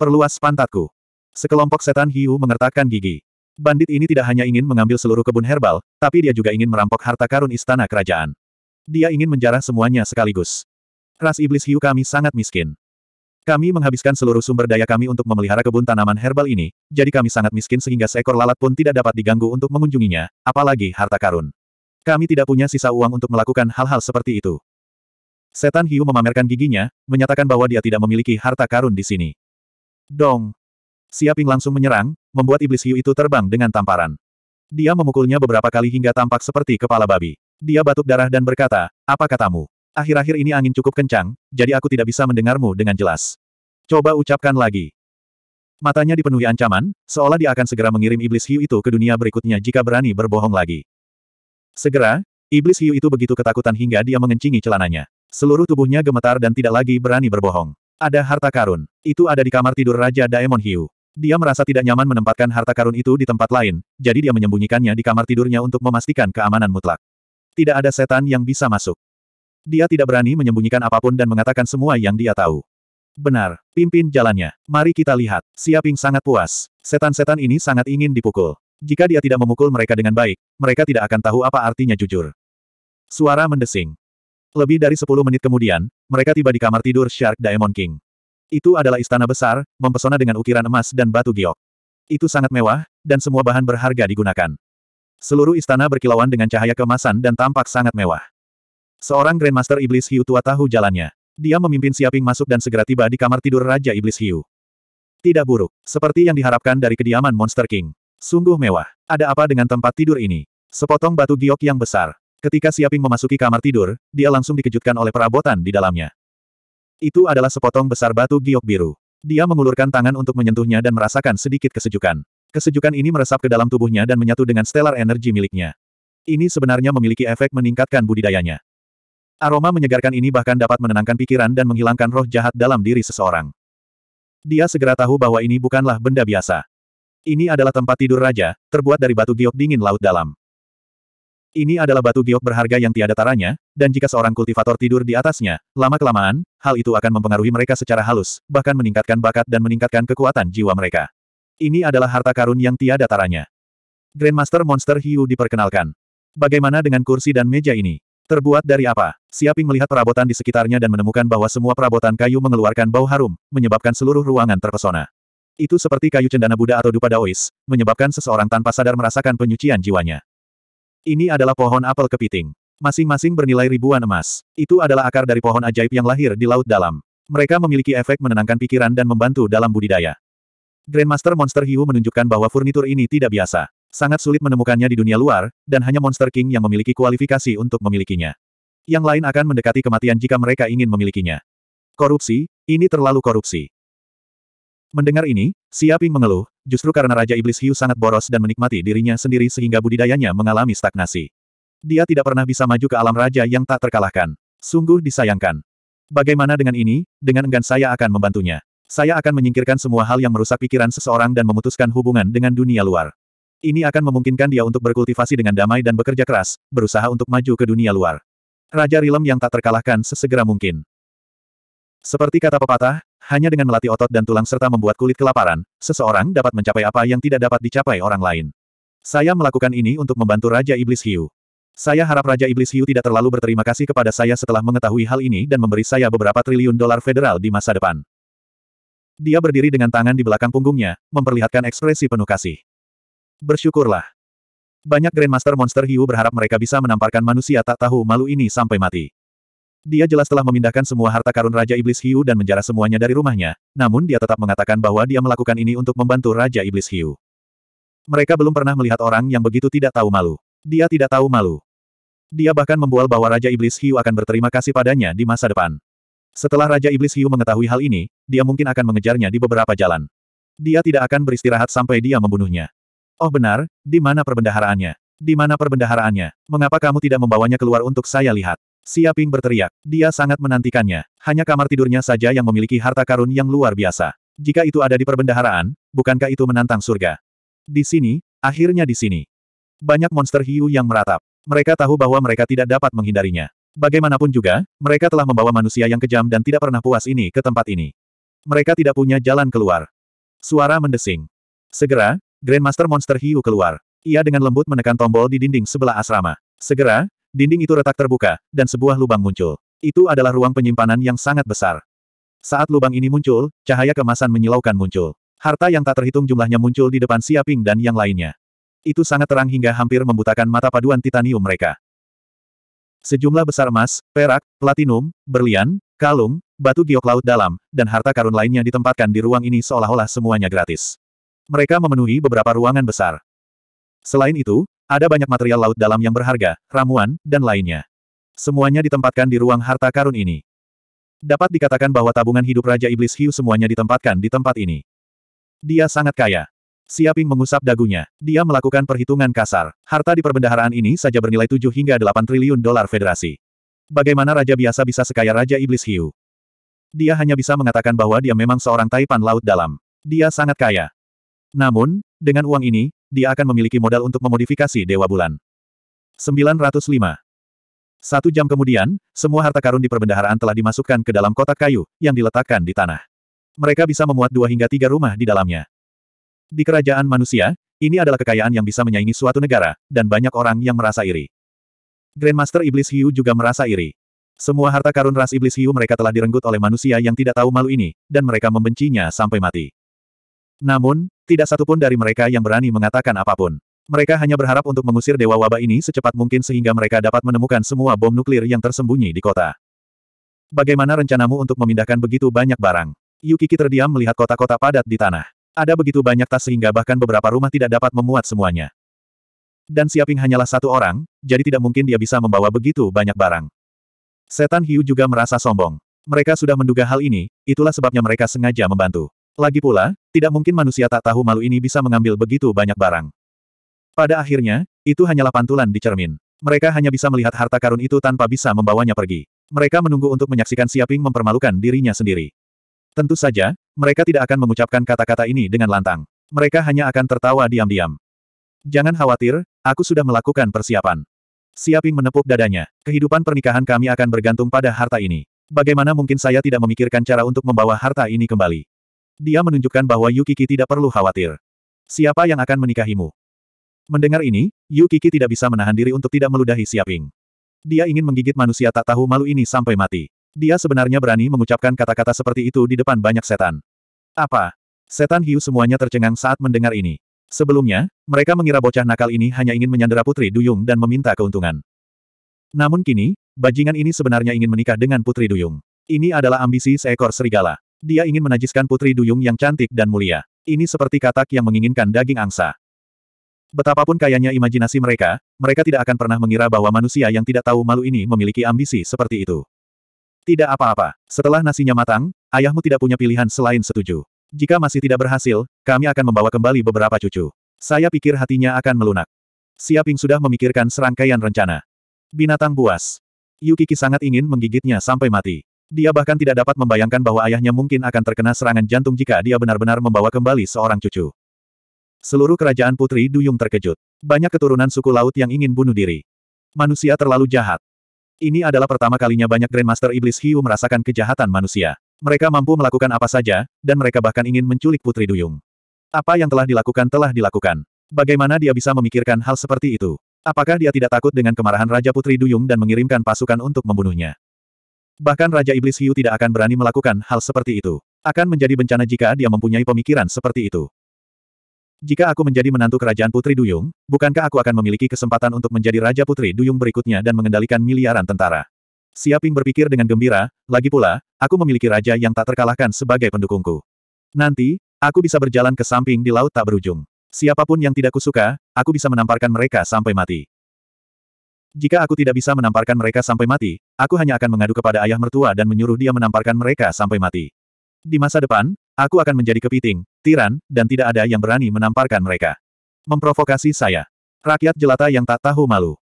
Perluas pantatku. Sekelompok setan hiu mengertakkan gigi. Bandit ini tidak hanya ingin mengambil seluruh kebun herbal, tapi dia juga ingin merampok harta karun istana kerajaan. Dia ingin menjarah semuanya sekaligus. Ras iblis hiu kami sangat miskin. Kami menghabiskan seluruh sumber daya kami untuk memelihara kebun tanaman herbal ini, jadi kami sangat miskin sehingga seekor lalat pun tidak dapat diganggu untuk mengunjunginya, apalagi harta karun. Kami tidak punya sisa uang untuk melakukan hal-hal seperti itu. Setan hiu memamerkan giginya, menyatakan bahwa dia tidak memiliki harta karun di sini. Dong, Siaping langsung menyerang, membuat iblis hiu itu terbang dengan tamparan. Dia memukulnya beberapa kali hingga tampak seperti kepala babi. Dia batuk darah dan berkata, apa katamu? Akhir-akhir ini angin cukup kencang, jadi aku tidak bisa mendengarmu dengan jelas. Coba ucapkan lagi. Matanya dipenuhi ancaman, seolah dia akan segera mengirim iblis hiu itu ke dunia berikutnya jika berani berbohong lagi. Segera, iblis hiu itu begitu ketakutan hingga dia mengencingi celananya. Seluruh tubuhnya gemetar dan tidak lagi berani berbohong. Ada harta karun. Itu ada di kamar tidur Raja Daemon Hiu. Dia merasa tidak nyaman menempatkan harta karun itu di tempat lain, jadi dia menyembunyikannya di kamar tidurnya untuk memastikan keamanan mutlak. Tidak ada setan yang bisa masuk. Dia tidak berani menyembunyikan apapun dan mengatakan semua yang dia tahu. Benar, pimpin jalannya. Mari kita lihat. Siaping sangat puas. Setan-setan ini sangat ingin dipukul. Jika dia tidak memukul mereka dengan baik, mereka tidak akan tahu apa artinya jujur. Suara mendesing. Lebih dari 10 menit kemudian, mereka tiba di kamar tidur Shark Diamond King. Itu adalah istana besar, mempesona dengan ukiran emas dan batu giok. Itu sangat mewah, dan semua bahan berharga digunakan. Seluruh istana berkilauan dengan cahaya kemasan dan tampak sangat mewah. Seorang Grandmaster Iblis Hiu tua tahu jalannya. Dia memimpin Siaping masuk dan segera tiba di kamar tidur Raja Iblis Hiu. Tidak buruk, seperti yang diharapkan dari kediaman Monster King. Sungguh mewah. Ada apa dengan tempat tidur ini? Sepotong batu giok yang besar. Ketika Siaping memasuki kamar tidur, dia langsung dikejutkan oleh perabotan di dalamnya. Itu adalah sepotong besar batu giok biru. Dia mengulurkan tangan untuk menyentuhnya dan merasakan sedikit kesejukan. Kesejukan ini meresap ke dalam tubuhnya dan menyatu dengan stellar energi miliknya. Ini sebenarnya memiliki efek meningkatkan budidayanya. Aroma menyegarkan ini bahkan dapat menenangkan pikiran dan menghilangkan roh jahat dalam diri seseorang. Dia segera tahu bahwa ini bukanlah benda biasa. Ini adalah tempat tidur raja, terbuat dari batu giok dingin laut dalam. Ini adalah batu giok berharga yang tiada taranya, dan jika seorang kultivator tidur di atasnya, lama-kelamaan, hal itu akan mempengaruhi mereka secara halus, bahkan meningkatkan bakat dan meningkatkan kekuatan jiwa mereka. Ini adalah harta karun yang tiada taranya. Grandmaster Monster Hiu diperkenalkan. Bagaimana dengan kursi dan meja ini? Terbuat dari apa? Siaping melihat perabotan di sekitarnya dan menemukan bahwa semua perabotan kayu mengeluarkan bau harum, menyebabkan seluruh ruangan terpesona. Itu seperti kayu cendana Buddha atau dupa Daois, menyebabkan seseorang tanpa sadar merasakan penyucian jiwanya. Ini adalah pohon apel kepiting. Masing-masing bernilai ribuan emas. Itu adalah akar dari pohon ajaib yang lahir di laut dalam. Mereka memiliki efek menenangkan pikiran dan membantu dalam budidaya. Grandmaster Monster Hiu menunjukkan bahwa furnitur ini tidak biasa. Sangat sulit menemukannya di dunia luar, dan hanya Monster King yang memiliki kualifikasi untuk memilikinya. Yang lain akan mendekati kematian jika mereka ingin memilikinya. Korupsi, ini terlalu korupsi. Mendengar ini, Siaping mengeluh, justru karena Raja Iblis Hiu sangat boros dan menikmati dirinya sendiri sehingga budidayanya mengalami stagnasi. Dia tidak pernah bisa maju ke alam raja yang tak terkalahkan. Sungguh disayangkan. Bagaimana dengan ini? Dengan enggan saya akan membantunya. Saya akan menyingkirkan semua hal yang merusak pikiran seseorang dan memutuskan hubungan dengan dunia luar. Ini akan memungkinkan dia untuk berkultivasi dengan damai dan bekerja keras, berusaha untuk maju ke dunia luar. Raja Rilem yang tak terkalahkan sesegera mungkin. Seperti kata pepatah, hanya dengan melatih otot dan tulang serta membuat kulit kelaparan, seseorang dapat mencapai apa yang tidak dapat dicapai orang lain. Saya melakukan ini untuk membantu Raja Iblis Hiu. Saya harap Raja Iblis Hiu tidak terlalu berterima kasih kepada saya setelah mengetahui hal ini dan memberi saya beberapa triliun dolar federal di masa depan. Dia berdiri dengan tangan di belakang punggungnya, memperlihatkan ekspresi penuh kasih. Bersyukurlah. Banyak Grandmaster Monster Hiu berharap mereka bisa menamparkan manusia tak tahu malu ini sampai mati. Dia jelas telah memindahkan semua harta karun Raja Iblis Hiu dan menjara semuanya dari rumahnya, namun dia tetap mengatakan bahwa dia melakukan ini untuk membantu Raja Iblis Hiu. Mereka belum pernah melihat orang yang begitu tidak tahu malu. Dia tidak tahu malu. Dia bahkan membual bahwa Raja Iblis Hiu akan berterima kasih padanya di masa depan. Setelah Raja Iblis Hiu mengetahui hal ini, dia mungkin akan mengejarnya di beberapa jalan. Dia tidak akan beristirahat sampai dia membunuhnya. Oh benar, di mana perbendaharaannya? Di mana perbendaharaannya? Mengapa kamu tidak membawanya keluar untuk saya lihat? Siaping berteriak. Dia sangat menantikannya. Hanya kamar tidurnya saja yang memiliki harta karun yang luar biasa. Jika itu ada di perbendaharaan, bukankah itu menantang surga? Di sini, akhirnya di sini. Banyak monster hiu yang meratap. Mereka tahu bahwa mereka tidak dapat menghindarinya. Bagaimanapun juga, mereka telah membawa manusia yang kejam dan tidak pernah puas ini ke tempat ini. Mereka tidak punya jalan keluar. Suara mendesing. Segera, Grandmaster Monster Hiu keluar. Ia dengan lembut menekan tombol di dinding sebelah asrama. Segera, Dinding itu retak terbuka, dan sebuah lubang muncul. Itu adalah ruang penyimpanan yang sangat besar. Saat lubang ini muncul, cahaya kemasan menyilaukan muncul. Harta yang tak terhitung jumlahnya muncul di depan Siaping dan yang lainnya. Itu sangat terang hingga hampir membutakan mata paduan titanium mereka. Sejumlah besar emas, perak, platinum, berlian, kalung, batu giok laut dalam, dan harta karun lainnya ditempatkan di ruang ini seolah-olah semuanya gratis. Mereka memenuhi beberapa ruangan besar. Selain itu, ada banyak material laut dalam yang berharga, ramuan, dan lainnya. Semuanya ditempatkan di ruang harta karun ini. Dapat dikatakan bahwa tabungan hidup Raja Iblis Hiu semuanya ditempatkan di tempat ini. Dia sangat kaya. Siaping mengusap dagunya. Dia melakukan perhitungan kasar. Harta di perbendaharaan ini saja bernilai 7 hingga 8 triliun dolar federasi. Bagaimana raja biasa bisa sekaya Raja Iblis Hiu? Dia hanya bisa mengatakan bahwa dia memang seorang taipan laut dalam. Dia sangat kaya. Namun, dengan uang ini, dia akan memiliki modal untuk memodifikasi Dewa Bulan. 905. Satu jam kemudian, semua harta karun di perbendaharaan telah dimasukkan ke dalam kotak kayu, yang diletakkan di tanah. Mereka bisa memuat dua hingga tiga rumah di dalamnya. Di kerajaan manusia, ini adalah kekayaan yang bisa menyaingi suatu negara, dan banyak orang yang merasa iri. Grandmaster Iblis Hiu juga merasa iri. Semua harta karun ras Iblis Hiu mereka telah direnggut oleh manusia yang tidak tahu malu ini, dan mereka membencinya sampai mati. Namun, tidak satupun dari mereka yang berani mengatakan apapun. Mereka hanya berharap untuk mengusir dewa wabah ini secepat mungkin sehingga mereka dapat menemukan semua bom nuklir yang tersembunyi di kota. Bagaimana rencanamu untuk memindahkan begitu banyak barang? Yukiki terdiam melihat kota-kota padat di tanah. Ada begitu banyak tas sehingga bahkan beberapa rumah tidak dapat memuat semuanya. Dan Siaping hanyalah satu orang, jadi tidak mungkin dia bisa membawa begitu banyak barang. Setan hiu juga merasa sombong. Mereka sudah menduga hal ini, itulah sebabnya mereka sengaja membantu. Lagi pula, tidak mungkin manusia tak tahu malu ini bisa mengambil begitu banyak barang. Pada akhirnya, itu hanyalah pantulan di cermin. Mereka hanya bisa melihat harta karun itu tanpa bisa membawanya pergi. Mereka menunggu untuk menyaksikan Siaping mempermalukan dirinya sendiri. Tentu saja, mereka tidak akan mengucapkan kata-kata ini dengan lantang. Mereka hanya akan tertawa diam-diam. Jangan khawatir, aku sudah melakukan persiapan. Siaping menepuk dadanya. Kehidupan pernikahan kami akan bergantung pada harta ini. Bagaimana mungkin saya tidak memikirkan cara untuk membawa harta ini kembali? Dia menunjukkan bahwa Yukiki tidak perlu khawatir. Siapa yang akan menikahimu? Mendengar ini, Yukiki tidak bisa menahan diri untuk tidak meludahi Siaping. Dia ingin menggigit manusia tak tahu malu ini sampai mati. Dia sebenarnya berani mengucapkan kata-kata seperti itu di depan banyak setan. Apa? Setan hiu semuanya tercengang saat mendengar ini. Sebelumnya, mereka mengira bocah nakal ini hanya ingin menyandera Putri Duyung dan meminta keuntungan. Namun kini, bajingan ini sebenarnya ingin menikah dengan Putri Duyung. Ini adalah ambisi seekor serigala. Dia ingin menajiskan putri duyung yang cantik dan mulia. Ini seperti katak yang menginginkan daging angsa. Betapapun kayanya imajinasi mereka, mereka tidak akan pernah mengira bahwa manusia yang tidak tahu malu ini memiliki ambisi seperti itu. Tidak apa-apa. Setelah nasinya matang, ayahmu tidak punya pilihan selain setuju. Jika masih tidak berhasil, kami akan membawa kembali beberapa cucu. Saya pikir hatinya akan melunak. Siaping sudah memikirkan serangkaian rencana. Binatang buas. Yukiki sangat ingin menggigitnya sampai mati. Dia bahkan tidak dapat membayangkan bahwa ayahnya mungkin akan terkena serangan jantung jika dia benar-benar membawa kembali seorang cucu. Seluruh kerajaan Putri Duyung terkejut. Banyak keturunan suku laut yang ingin bunuh diri. Manusia terlalu jahat. Ini adalah pertama kalinya banyak Grandmaster Iblis Hiu merasakan kejahatan manusia. Mereka mampu melakukan apa saja, dan mereka bahkan ingin menculik Putri Duyung. Apa yang telah dilakukan telah dilakukan. Bagaimana dia bisa memikirkan hal seperti itu? Apakah dia tidak takut dengan kemarahan Raja Putri Duyung dan mengirimkan pasukan untuk membunuhnya? Bahkan Raja Iblis Hiu tidak akan berani melakukan hal seperti itu. Akan menjadi bencana jika dia mempunyai pemikiran seperti itu. Jika aku menjadi menantu kerajaan Putri Duyung, bukankah aku akan memiliki kesempatan untuk menjadi Raja Putri Duyung berikutnya dan mengendalikan miliaran tentara? Siaping berpikir dengan gembira, lagi pula, aku memiliki raja yang tak terkalahkan sebagai pendukungku. Nanti, aku bisa berjalan ke samping di laut tak berujung. Siapapun yang tidak kusuka, aku bisa menamparkan mereka sampai mati. Jika aku tidak bisa menamparkan mereka sampai mati, aku hanya akan mengadu kepada ayah mertua dan menyuruh dia menamparkan mereka sampai mati. Di masa depan, aku akan menjadi kepiting, tiran, dan tidak ada yang berani menamparkan mereka. Memprovokasi saya. Rakyat jelata yang tak tahu malu.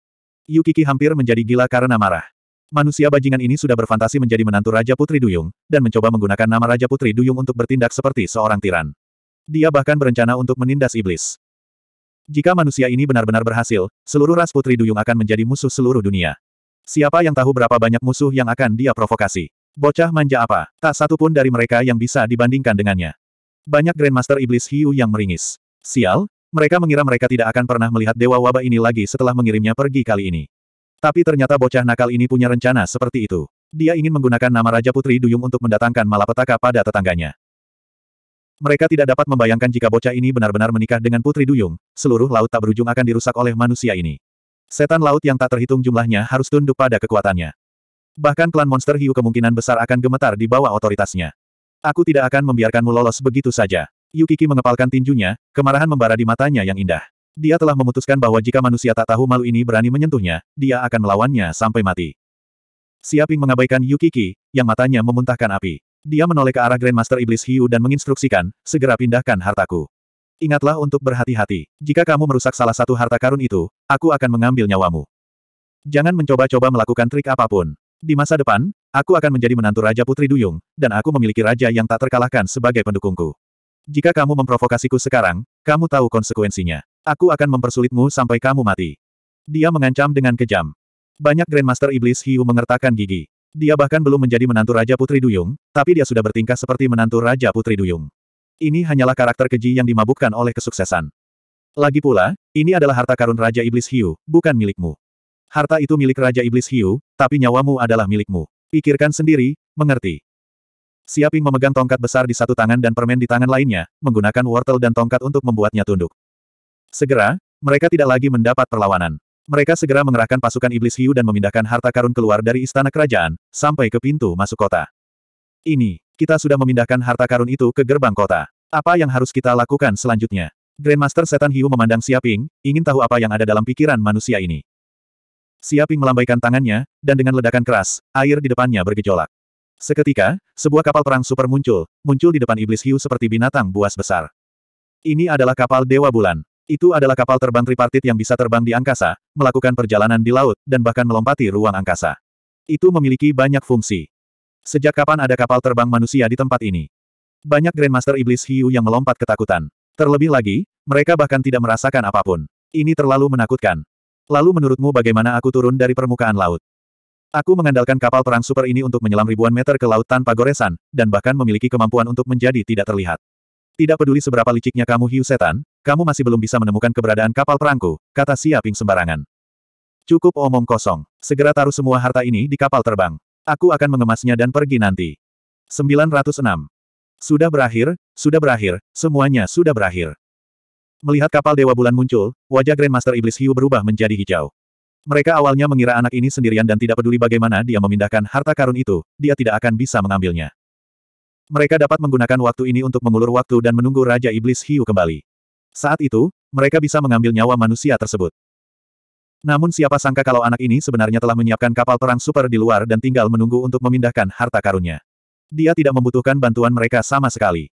Yukiki hampir menjadi gila karena marah. Manusia bajingan ini sudah berfantasi menjadi menantu Raja Putri Duyung, dan mencoba menggunakan nama Raja Putri Duyung untuk bertindak seperti seorang tiran. Dia bahkan berencana untuk menindas iblis. Jika manusia ini benar-benar berhasil, seluruh ras Putri Duyung akan menjadi musuh seluruh dunia. Siapa yang tahu berapa banyak musuh yang akan dia provokasi? Bocah manja apa? Tak satu pun dari mereka yang bisa dibandingkan dengannya. Banyak Grandmaster Iblis Hiu yang meringis. Sial, mereka mengira mereka tidak akan pernah melihat Dewa Wabah ini lagi setelah mengirimnya pergi kali ini. Tapi ternyata bocah nakal ini punya rencana seperti itu. Dia ingin menggunakan nama Raja Putri Duyung untuk mendatangkan malapetaka pada tetangganya. Mereka tidak dapat membayangkan jika bocah ini benar-benar menikah dengan Putri Duyung, seluruh laut tak berujung akan dirusak oleh manusia ini. Setan laut yang tak terhitung jumlahnya harus tunduk pada kekuatannya. Bahkan klan monster hiu kemungkinan besar akan gemetar di bawah otoritasnya. Aku tidak akan membiarkanmu lolos begitu saja. Yukiki mengepalkan tinjunya, kemarahan membara di matanya yang indah. Dia telah memutuskan bahwa jika manusia tak tahu malu ini berani menyentuhnya, dia akan melawannya sampai mati. Siaping mengabaikan Yukiki, yang matanya memuntahkan api. Dia menoleh ke arah Grandmaster Iblis Hiu dan menginstruksikan, segera pindahkan hartaku. Ingatlah untuk berhati-hati. Jika kamu merusak salah satu harta karun itu, aku akan mengambil nyawamu. Jangan mencoba-coba melakukan trik apapun. Di masa depan, aku akan menjadi menantu Raja Putri Duyung, dan aku memiliki raja yang tak terkalahkan sebagai pendukungku. Jika kamu memprovokasiku sekarang, kamu tahu konsekuensinya. Aku akan mempersulitmu sampai kamu mati. Dia mengancam dengan kejam. Banyak Grandmaster Iblis Hiu mengertakkan gigi. Dia bahkan belum menjadi menantu Raja Putri Duyung, tapi dia sudah bertingkah seperti menantu Raja Putri Duyung. Ini hanyalah karakter keji yang dimabukkan oleh kesuksesan. Lagi pula, ini adalah harta karun Raja Iblis Hiu, bukan milikmu. Harta itu milik Raja Iblis Hiu, tapi nyawamu adalah milikmu. Pikirkan sendiri, mengerti. Siaping memegang tongkat besar di satu tangan dan permen di tangan lainnya, menggunakan wortel dan tongkat untuk membuatnya tunduk. Segera, mereka tidak lagi mendapat perlawanan. Mereka segera mengerahkan pasukan iblis hiu dan memindahkan harta karun keluar dari istana kerajaan, sampai ke pintu masuk kota. Ini, kita sudah memindahkan harta karun itu ke gerbang kota. Apa yang harus kita lakukan selanjutnya? Grandmaster Setan Hiu memandang Siaping, ingin tahu apa yang ada dalam pikiran manusia ini. Siaping melambaikan tangannya, dan dengan ledakan keras, air di depannya bergejolak. Seketika, sebuah kapal perang super muncul, muncul di depan iblis hiu seperti binatang buas besar. Ini adalah kapal Dewa Bulan. Itu adalah kapal terbang tripartit yang bisa terbang di angkasa, melakukan perjalanan di laut, dan bahkan melompati ruang angkasa. Itu memiliki banyak fungsi. Sejak kapan ada kapal terbang manusia di tempat ini? Banyak Grandmaster Iblis Hiu yang melompat ketakutan. Terlebih lagi, mereka bahkan tidak merasakan apapun. Ini terlalu menakutkan. Lalu menurutmu bagaimana aku turun dari permukaan laut? Aku mengandalkan kapal perang super ini untuk menyelam ribuan meter ke laut tanpa goresan, dan bahkan memiliki kemampuan untuk menjadi tidak terlihat. Tidak peduli seberapa liciknya kamu hiu setan, kamu masih belum bisa menemukan keberadaan kapal perangku, kata Siaping sembarangan. Cukup omong kosong. Segera taruh semua harta ini di kapal terbang. Aku akan mengemasnya dan pergi nanti. 906. Sudah berakhir, sudah berakhir, semuanya sudah berakhir. Melihat kapal Dewa Bulan muncul, wajah Grandmaster Iblis Hiu berubah menjadi hijau. Mereka awalnya mengira anak ini sendirian dan tidak peduli bagaimana dia memindahkan harta karun itu, dia tidak akan bisa mengambilnya. Mereka dapat menggunakan waktu ini untuk mengulur waktu dan menunggu Raja Iblis Hiu kembali. Saat itu, mereka bisa mengambil nyawa manusia tersebut. Namun siapa sangka kalau anak ini sebenarnya telah menyiapkan kapal perang super di luar dan tinggal menunggu untuk memindahkan harta karunnya. Dia tidak membutuhkan bantuan mereka sama sekali.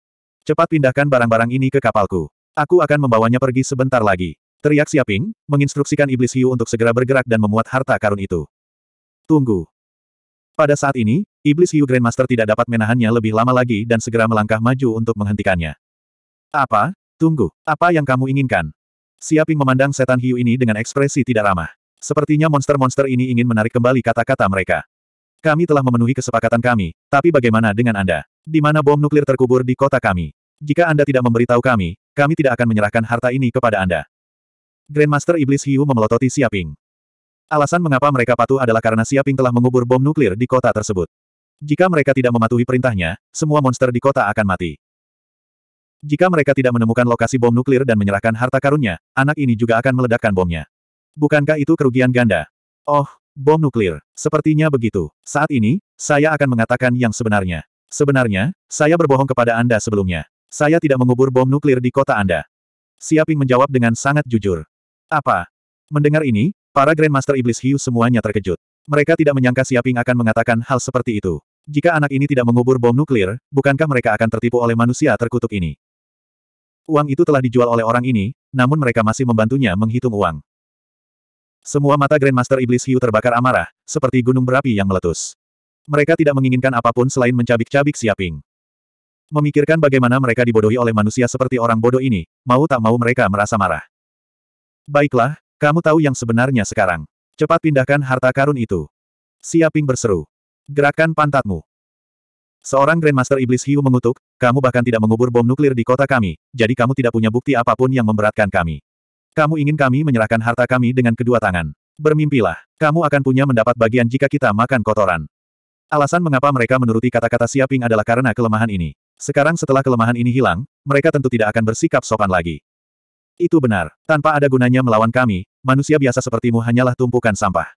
Cepat pindahkan barang-barang ini ke kapalku. Aku akan membawanya pergi sebentar lagi. Teriak Siaping, menginstruksikan iblis hiu untuk segera bergerak dan memuat harta karun itu. Tunggu. Pada saat ini, iblis hiu Grandmaster tidak dapat menahannya lebih lama lagi dan segera melangkah maju untuk menghentikannya. Apa? Tunggu, apa yang kamu inginkan? Siaping memandang setan hiu ini dengan ekspresi tidak ramah. Sepertinya monster-monster ini ingin menarik kembali kata-kata mereka. Kami telah memenuhi kesepakatan kami, tapi bagaimana dengan Anda? Di mana bom nuklir terkubur di kota kami? Jika Anda tidak memberitahu kami, kami tidak akan menyerahkan harta ini kepada Anda. Grandmaster Iblis Hiu memelototi Siaping. Alasan mengapa mereka patuh adalah karena Siaping telah mengubur bom nuklir di kota tersebut. Jika mereka tidak mematuhi perintahnya, semua monster di kota akan mati. Jika mereka tidak menemukan lokasi bom nuklir dan menyerahkan harta karunnya, anak ini juga akan meledakkan bomnya. Bukankah itu kerugian ganda? Oh, bom nuklir. Sepertinya begitu. Saat ini, saya akan mengatakan yang sebenarnya. Sebenarnya, saya berbohong kepada Anda sebelumnya. Saya tidak mengubur bom nuklir di kota Anda. Siaping menjawab dengan sangat jujur. Apa? Mendengar ini, para Grandmaster Iblis Hiu semuanya terkejut. Mereka tidak menyangka Siaping akan mengatakan hal seperti itu. Jika anak ini tidak mengubur bom nuklir, bukankah mereka akan tertipu oleh manusia terkutuk ini? Uang itu telah dijual oleh orang ini, namun mereka masih membantunya menghitung uang. Semua mata Grandmaster Iblis Hiu terbakar amarah, seperti gunung berapi yang meletus. Mereka tidak menginginkan apapun selain mencabik-cabik Siaping. Memikirkan bagaimana mereka dibodohi oleh manusia seperti orang bodoh ini, mau tak mau mereka merasa marah. Baiklah, kamu tahu yang sebenarnya sekarang. Cepat pindahkan harta karun itu. Siaping berseru. Gerakan pantatmu. Seorang Grandmaster Iblis Hiu mengutuk, kamu bahkan tidak mengubur bom nuklir di kota kami, jadi kamu tidak punya bukti apapun yang memberatkan kami. Kamu ingin kami menyerahkan harta kami dengan kedua tangan. Bermimpilah, kamu akan punya mendapat bagian jika kita makan kotoran. Alasan mengapa mereka menuruti kata-kata Siaping adalah karena kelemahan ini. Sekarang setelah kelemahan ini hilang, mereka tentu tidak akan bersikap sopan lagi. Itu benar, tanpa ada gunanya melawan kami, manusia biasa sepertimu hanyalah tumpukan sampah.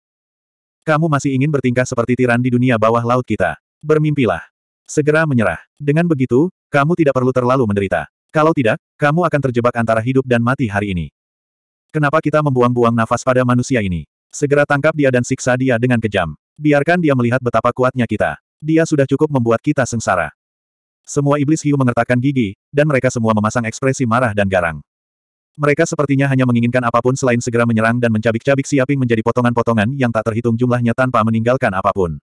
Kamu masih ingin bertingkah seperti tiran di dunia bawah laut kita. Bermimpilah. Segera menyerah. Dengan begitu, kamu tidak perlu terlalu menderita. Kalau tidak, kamu akan terjebak antara hidup dan mati hari ini. Kenapa kita membuang-buang nafas pada manusia ini? Segera tangkap dia dan siksa dia dengan kejam. Biarkan dia melihat betapa kuatnya kita. Dia sudah cukup membuat kita sengsara. Semua iblis hiu mengertakkan gigi, dan mereka semua memasang ekspresi marah dan garang. Mereka sepertinya hanya menginginkan apapun selain segera menyerang dan mencabik-cabik Siaping menjadi potongan-potongan yang tak terhitung jumlahnya tanpa meninggalkan apapun.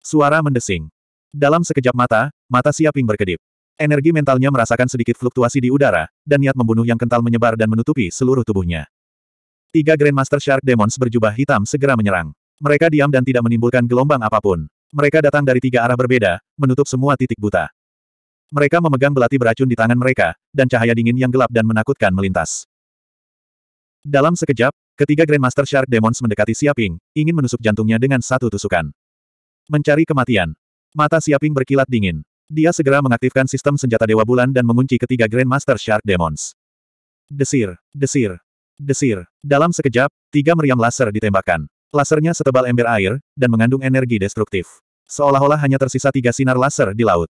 Suara mendesing. Dalam sekejap mata, mata Siaping berkedip. Energi mentalnya merasakan sedikit fluktuasi di udara, dan niat membunuh yang kental menyebar dan menutupi seluruh tubuhnya. Tiga Grandmaster Shark Demons berjubah hitam segera menyerang. Mereka diam dan tidak menimbulkan gelombang apapun. Mereka datang dari tiga arah berbeda, menutup semua titik buta. Mereka memegang belati beracun di tangan mereka, dan cahaya dingin yang gelap dan menakutkan melintas. Dalam sekejap, Ketiga Grandmaster Shark Demons mendekati Siaping, ingin menusuk jantungnya dengan satu tusukan. Mencari kematian, Mata Siaping berkilat dingin. Dia segera mengaktifkan sistem senjata Dewa Bulan dan mengunci ketiga Grandmaster Shark Demons. Desir, desir, desir. Dalam sekejap, tiga meriam laser ditembakkan. Lasernya setebal ember air, dan mengandung energi destruktif. Seolah-olah hanya tersisa tiga sinar laser di laut.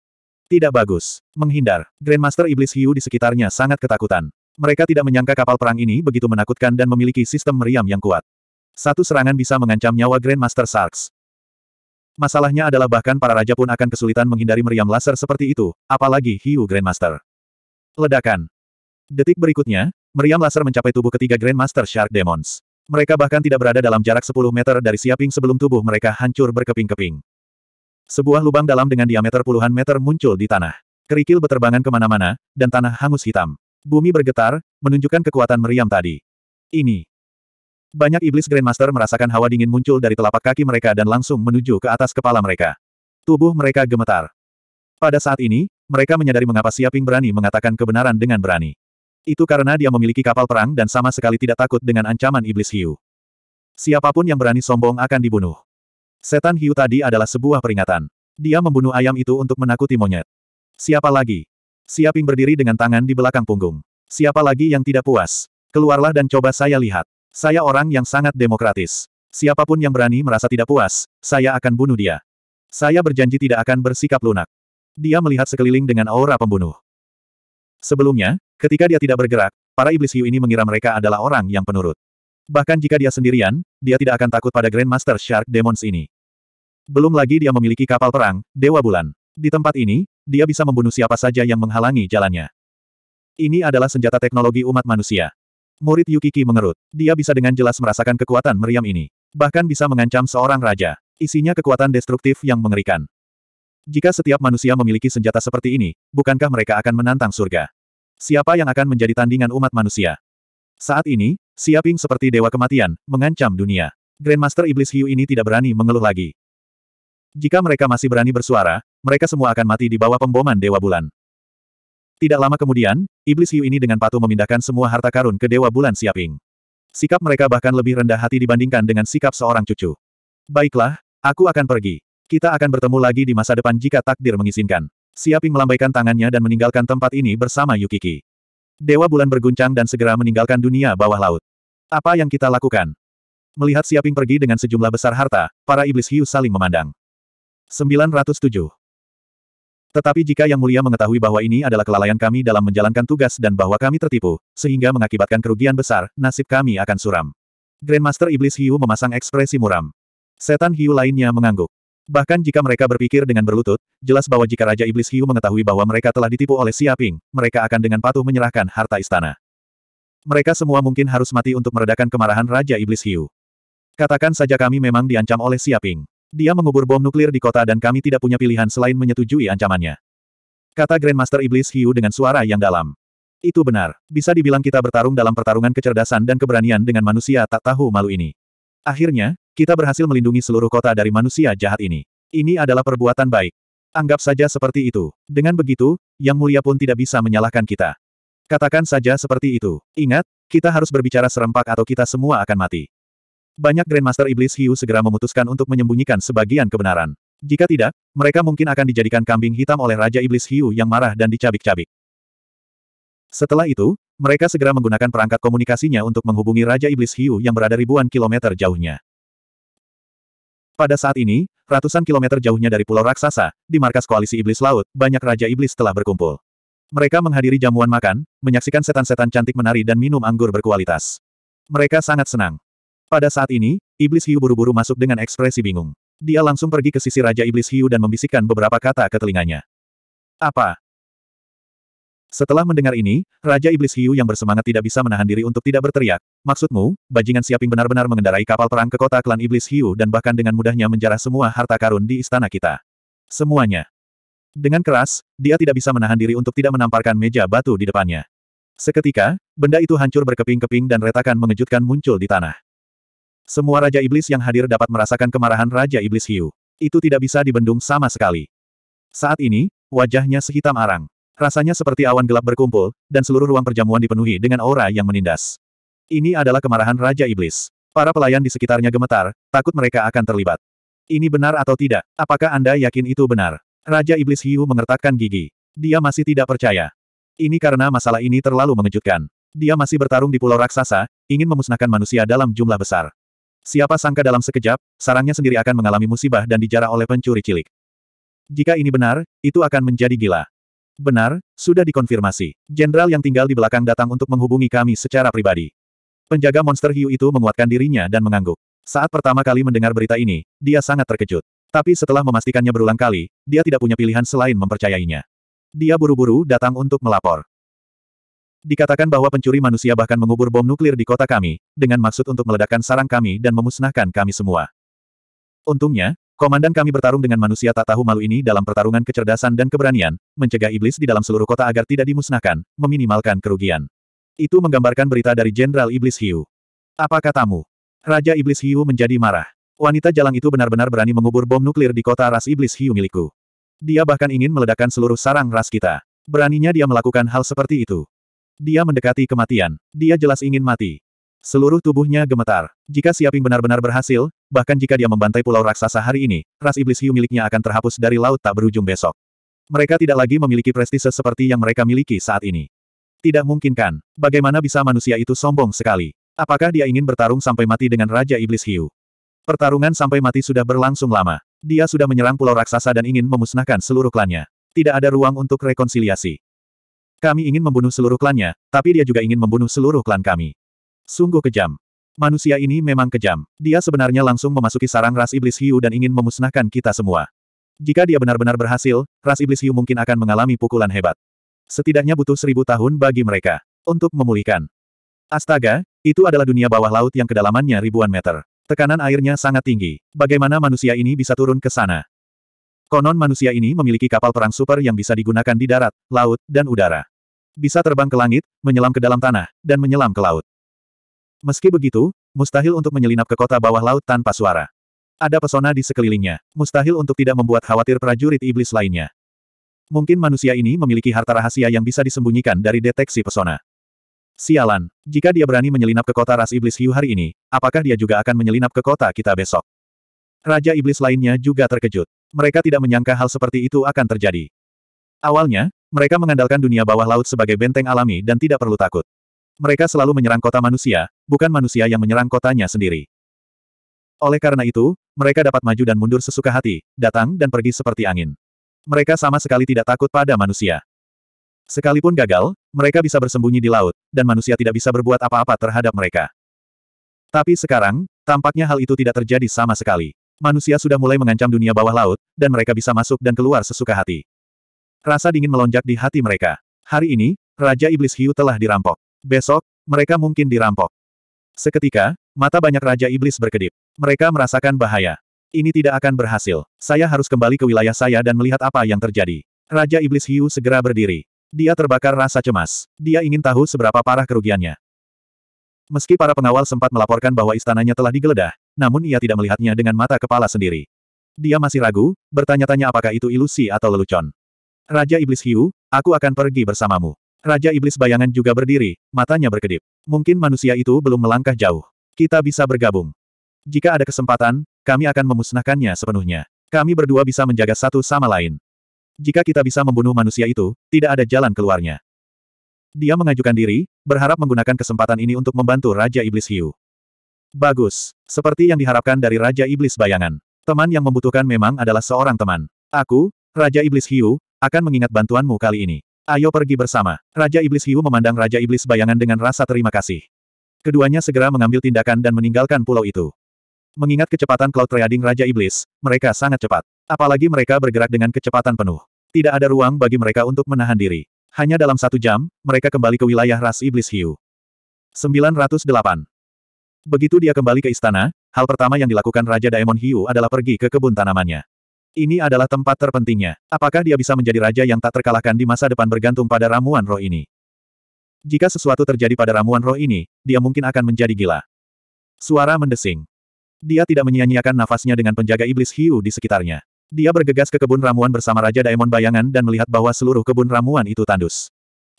Tidak bagus. Menghindar. Grandmaster Iblis Hiu di sekitarnya sangat ketakutan. Mereka tidak menyangka kapal perang ini begitu menakutkan dan memiliki sistem meriam yang kuat. Satu serangan bisa mengancam nyawa Grandmaster Sarks, Masalahnya adalah bahkan para raja pun akan kesulitan menghindari meriam laser seperti itu, apalagi Hiu Grandmaster. Ledakan. Detik berikutnya, meriam laser mencapai tubuh ketiga Grandmaster Shark Demons. Mereka bahkan tidak berada dalam jarak 10 meter dari Siaping sebelum tubuh mereka hancur berkeping-keping. Sebuah lubang dalam dengan diameter puluhan meter muncul di tanah. Kerikil beterbangan kemana-mana, dan tanah hangus hitam. Bumi bergetar, menunjukkan kekuatan meriam tadi. Ini. Banyak iblis Grandmaster merasakan hawa dingin muncul dari telapak kaki mereka dan langsung menuju ke atas kepala mereka. Tubuh mereka gemetar. Pada saat ini, mereka menyadari mengapa Siaping berani mengatakan kebenaran dengan berani. Itu karena dia memiliki kapal perang dan sama sekali tidak takut dengan ancaman iblis hiu. Siapapun yang berani sombong akan dibunuh. Setan hiu tadi adalah sebuah peringatan. Dia membunuh ayam itu untuk menakuti monyet. Siapa lagi? Siaping berdiri dengan tangan di belakang punggung. Siapa lagi yang tidak puas? Keluarlah dan coba saya lihat. Saya orang yang sangat demokratis. Siapapun yang berani merasa tidak puas, saya akan bunuh dia. Saya berjanji tidak akan bersikap lunak. Dia melihat sekeliling dengan aura pembunuh. Sebelumnya, ketika dia tidak bergerak, para iblis hiu ini mengira mereka adalah orang yang penurut. Bahkan jika dia sendirian, dia tidak akan takut pada Grandmaster Shark Demons ini. Belum lagi dia memiliki kapal perang, Dewa Bulan. Di tempat ini, dia bisa membunuh siapa saja yang menghalangi jalannya. Ini adalah senjata teknologi umat manusia. Murid Yukiki mengerut. Dia bisa dengan jelas merasakan kekuatan meriam ini. Bahkan bisa mengancam seorang raja. Isinya kekuatan destruktif yang mengerikan. Jika setiap manusia memiliki senjata seperti ini, bukankah mereka akan menantang surga? Siapa yang akan menjadi tandingan umat manusia? Saat ini, Siaping seperti dewa kematian, mengancam dunia. Grandmaster Iblis Hiu ini tidak berani mengeluh lagi. Jika mereka masih berani bersuara, mereka semua akan mati di bawah pemboman Dewa Bulan. Tidak lama kemudian, Iblis Hiu ini dengan patuh memindahkan semua harta karun ke Dewa Bulan Siaping. Sikap mereka bahkan lebih rendah hati dibandingkan dengan sikap seorang cucu. Baiklah, aku akan pergi. Kita akan bertemu lagi di masa depan jika takdir mengizinkan. Siaping melambaikan tangannya dan meninggalkan tempat ini bersama Yukiki. Dewa Bulan berguncang dan segera meninggalkan dunia bawah laut. Apa yang kita lakukan? Melihat Siaping pergi dengan sejumlah besar harta, para iblis hiu saling memandang. 907 tetapi jika Yang Mulia mengetahui bahwa ini adalah kelalaian kami dalam menjalankan tugas dan bahwa kami tertipu, sehingga mengakibatkan kerugian besar, nasib kami akan suram. Grandmaster Iblis Hiu memasang ekspresi muram. Setan Hiu lainnya mengangguk. Bahkan jika mereka berpikir dengan berlutut, jelas bahwa jika Raja Iblis Hiu mengetahui bahwa mereka telah ditipu oleh Siaping, mereka akan dengan patuh menyerahkan harta istana. Mereka semua mungkin harus mati untuk meredakan kemarahan Raja Iblis Hiu. Katakan saja kami memang diancam oleh Siaping. Dia mengubur bom nuklir di kota dan kami tidak punya pilihan selain menyetujui ancamannya. Kata Grandmaster Iblis Hiu dengan suara yang dalam. Itu benar. Bisa dibilang kita bertarung dalam pertarungan kecerdasan dan keberanian dengan manusia tak tahu malu ini. Akhirnya, kita berhasil melindungi seluruh kota dari manusia jahat ini. Ini adalah perbuatan baik. Anggap saja seperti itu. Dengan begitu, Yang Mulia pun tidak bisa menyalahkan kita. Katakan saja seperti itu. Ingat, kita harus berbicara serempak atau kita semua akan mati. Banyak Grandmaster Iblis Hiu segera memutuskan untuk menyembunyikan sebagian kebenaran. Jika tidak, mereka mungkin akan dijadikan kambing hitam oleh Raja Iblis Hiu yang marah dan dicabik-cabik. Setelah itu, mereka segera menggunakan perangkat komunikasinya untuk menghubungi Raja Iblis Hiu yang berada ribuan kilometer jauhnya. Pada saat ini, ratusan kilometer jauhnya dari pulau raksasa, di markas koalisi iblis laut, banyak raja iblis telah berkumpul. Mereka menghadiri jamuan makan, menyaksikan setan-setan cantik menari dan minum anggur berkualitas. Mereka sangat senang. Pada saat ini, Iblis Hiu buru-buru masuk dengan ekspresi bingung. Dia langsung pergi ke sisi Raja Iblis Hiu dan membisikkan beberapa kata ke telinganya. Apa? Setelah mendengar ini, Raja Iblis Hiu yang bersemangat tidak bisa menahan diri untuk tidak berteriak. Maksudmu, bajingan siaping benar-benar mengendarai kapal perang ke kota klan Iblis Hiu dan bahkan dengan mudahnya menjarah semua harta karun di istana kita. Semuanya. Dengan keras, dia tidak bisa menahan diri untuk tidak menamparkan meja batu di depannya. Seketika, benda itu hancur berkeping-keping dan retakan mengejutkan muncul di tanah. Semua Raja Iblis yang hadir dapat merasakan kemarahan Raja Iblis Hiu. Itu tidak bisa dibendung sama sekali. Saat ini, wajahnya sehitam arang. Rasanya seperti awan gelap berkumpul, dan seluruh ruang perjamuan dipenuhi dengan aura yang menindas. Ini adalah kemarahan Raja Iblis. Para pelayan di sekitarnya gemetar, takut mereka akan terlibat. Ini benar atau tidak? Apakah Anda yakin itu benar? Raja Iblis Hiu mengertakkan gigi. Dia masih tidak percaya. Ini karena masalah ini terlalu mengejutkan. Dia masih bertarung di pulau raksasa, ingin memusnahkan manusia dalam jumlah besar. Siapa sangka dalam sekejap, sarangnya sendiri akan mengalami musibah dan dijarah oleh pencuri cilik. Jika ini benar, itu akan menjadi gila. Benar, sudah dikonfirmasi. Jenderal yang tinggal di belakang datang untuk menghubungi kami secara pribadi. Penjaga monster hiu itu menguatkan dirinya dan mengangguk. Saat pertama kali mendengar berita ini, dia sangat terkejut. Tapi setelah memastikannya berulang kali, dia tidak punya pilihan selain mempercayainya. Dia buru-buru datang untuk melapor. Dikatakan bahwa pencuri manusia bahkan mengubur bom nuklir di kota kami, dengan maksud untuk meledakkan sarang kami dan memusnahkan kami semua. Untungnya, komandan kami bertarung dengan manusia tak tahu malu ini dalam pertarungan kecerdasan dan keberanian, mencegah iblis di dalam seluruh kota agar tidak dimusnahkan, meminimalkan kerugian. Itu menggambarkan berita dari Jenderal Iblis Hiu. Apa katamu? Raja Iblis Hiu menjadi marah. Wanita jalang itu benar-benar berani mengubur bom nuklir di kota ras Iblis Hiu milikku. Dia bahkan ingin meledakkan seluruh sarang ras kita. Beraninya dia melakukan hal seperti itu. Dia mendekati kematian. Dia jelas ingin mati. Seluruh tubuhnya gemetar. Jika Siaping benar-benar berhasil, bahkan jika dia membantai pulau raksasa hari ini, ras iblis hiu miliknya akan terhapus dari laut tak berujung besok. Mereka tidak lagi memiliki prestise seperti yang mereka miliki saat ini. Tidak mungkin kan? Bagaimana bisa manusia itu sombong sekali? Apakah dia ingin bertarung sampai mati dengan Raja Iblis Hiu? Pertarungan sampai mati sudah berlangsung lama. Dia sudah menyerang pulau raksasa dan ingin memusnahkan seluruh klannya. Tidak ada ruang untuk rekonsiliasi. Kami ingin membunuh seluruh klannya, tapi dia juga ingin membunuh seluruh klan kami. Sungguh kejam. Manusia ini memang kejam. Dia sebenarnya langsung memasuki sarang ras iblis hiu dan ingin memusnahkan kita semua. Jika dia benar-benar berhasil, ras iblis hiu mungkin akan mengalami pukulan hebat. Setidaknya butuh seribu tahun bagi mereka untuk memulihkan. Astaga, itu adalah dunia bawah laut yang kedalamannya ribuan meter. Tekanan airnya sangat tinggi. Bagaimana manusia ini bisa turun ke sana? Konon manusia ini memiliki kapal perang super yang bisa digunakan di darat, laut, dan udara. Bisa terbang ke langit, menyelam ke dalam tanah, dan menyelam ke laut. Meski begitu, mustahil untuk menyelinap ke kota bawah laut tanpa suara. Ada pesona di sekelilingnya, mustahil untuk tidak membuat khawatir prajurit iblis lainnya. Mungkin manusia ini memiliki harta rahasia yang bisa disembunyikan dari deteksi pesona. Sialan, jika dia berani menyelinap ke kota ras iblis hiu hari ini, apakah dia juga akan menyelinap ke kota kita besok? Raja Iblis lainnya juga terkejut. Mereka tidak menyangka hal seperti itu akan terjadi. Awalnya, mereka mengandalkan dunia bawah laut sebagai benteng alami dan tidak perlu takut. Mereka selalu menyerang kota manusia, bukan manusia yang menyerang kotanya sendiri. Oleh karena itu, mereka dapat maju dan mundur sesuka hati, datang dan pergi seperti angin. Mereka sama sekali tidak takut pada manusia. Sekalipun gagal, mereka bisa bersembunyi di laut, dan manusia tidak bisa berbuat apa-apa terhadap mereka. Tapi sekarang, tampaknya hal itu tidak terjadi sama sekali manusia sudah mulai mengancam dunia bawah laut, dan mereka bisa masuk dan keluar sesuka hati. Rasa dingin melonjak di hati mereka. Hari ini, Raja Iblis Hiu telah dirampok. Besok, mereka mungkin dirampok. Seketika, mata banyak Raja Iblis berkedip. Mereka merasakan bahaya. Ini tidak akan berhasil. Saya harus kembali ke wilayah saya dan melihat apa yang terjadi. Raja Iblis Hiu segera berdiri. Dia terbakar rasa cemas. Dia ingin tahu seberapa parah kerugiannya. Meski para pengawal sempat melaporkan bahwa istananya telah digeledah, namun ia tidak melihatnya dengan mata kepala sendiri. Dia masih ragu, bertanya-tanya apakah itu ilusi atau lelucon. Raja Iblis Hiu, aku akan pergi bersamamu. Raja Iblis Bayangan juga berdiri, matanya berkedip. Mungkin manusia itu belum melangkah jauh. Kita bisa bergabung. Jika ada kesempatan, kami akan memusnahkannya sepenuhnya. Kami berdua bisa menjaga satu sama lain. Jika kita bisa membunuh manusia itu, tidak ada jalan keluarnya. Dia mengajukan diri, berharap menggunakan kesempatan ini untuk membantu Raja Iblis Hiu. Bagus. Seperti yang diharapkan dari Raja Iblis Bayangan. Teman yang membutuhkan memang adalah seorang teman. Aku, Raja Iblis Hiu, akan mengingat bantuanmu kali ini. Ayo pergi bersama. Raja Iblis Hiu memandang Raja Iblis Bayangan dengan rasa terima kasih. Keduanya segera mengambil tindakan dan meninggalkan pulau itu. Mengingat kecepatan cloud trading Raja Iblis, mereka sangat cepat. Apalagi mereka bergerak dengan kecepatan penuh. Tidak ada ruang bagi mereka untuk menahan diri. Hanya dalam satu jam, mereka kembali ke wilayah ras iblis hiu. 908. Begitu dia kembali ke istana, hal pertama yang dilakukan Raja Daemon Hiu adalah pergi ke kebun tanamannya. Ini adalah tempat terpentingnya. Apakah dia bisa menjadi raja yang tak terkalahkan di masa depan bergantung pada ramuan roh ini? Jika sesuatu terjadi pada ramuan roh ini, dia mungkin akan menjadi gila. Suara mendesing. Dia tidak menyia-nyiakan nafasnya dengan penjaga iblis hiu di sekitarnya. Dia bergegas ke kebun ramuan bersama Raja Daemon Bayangan dan melihat bahwa seluruh kebun ramuan itu tandus.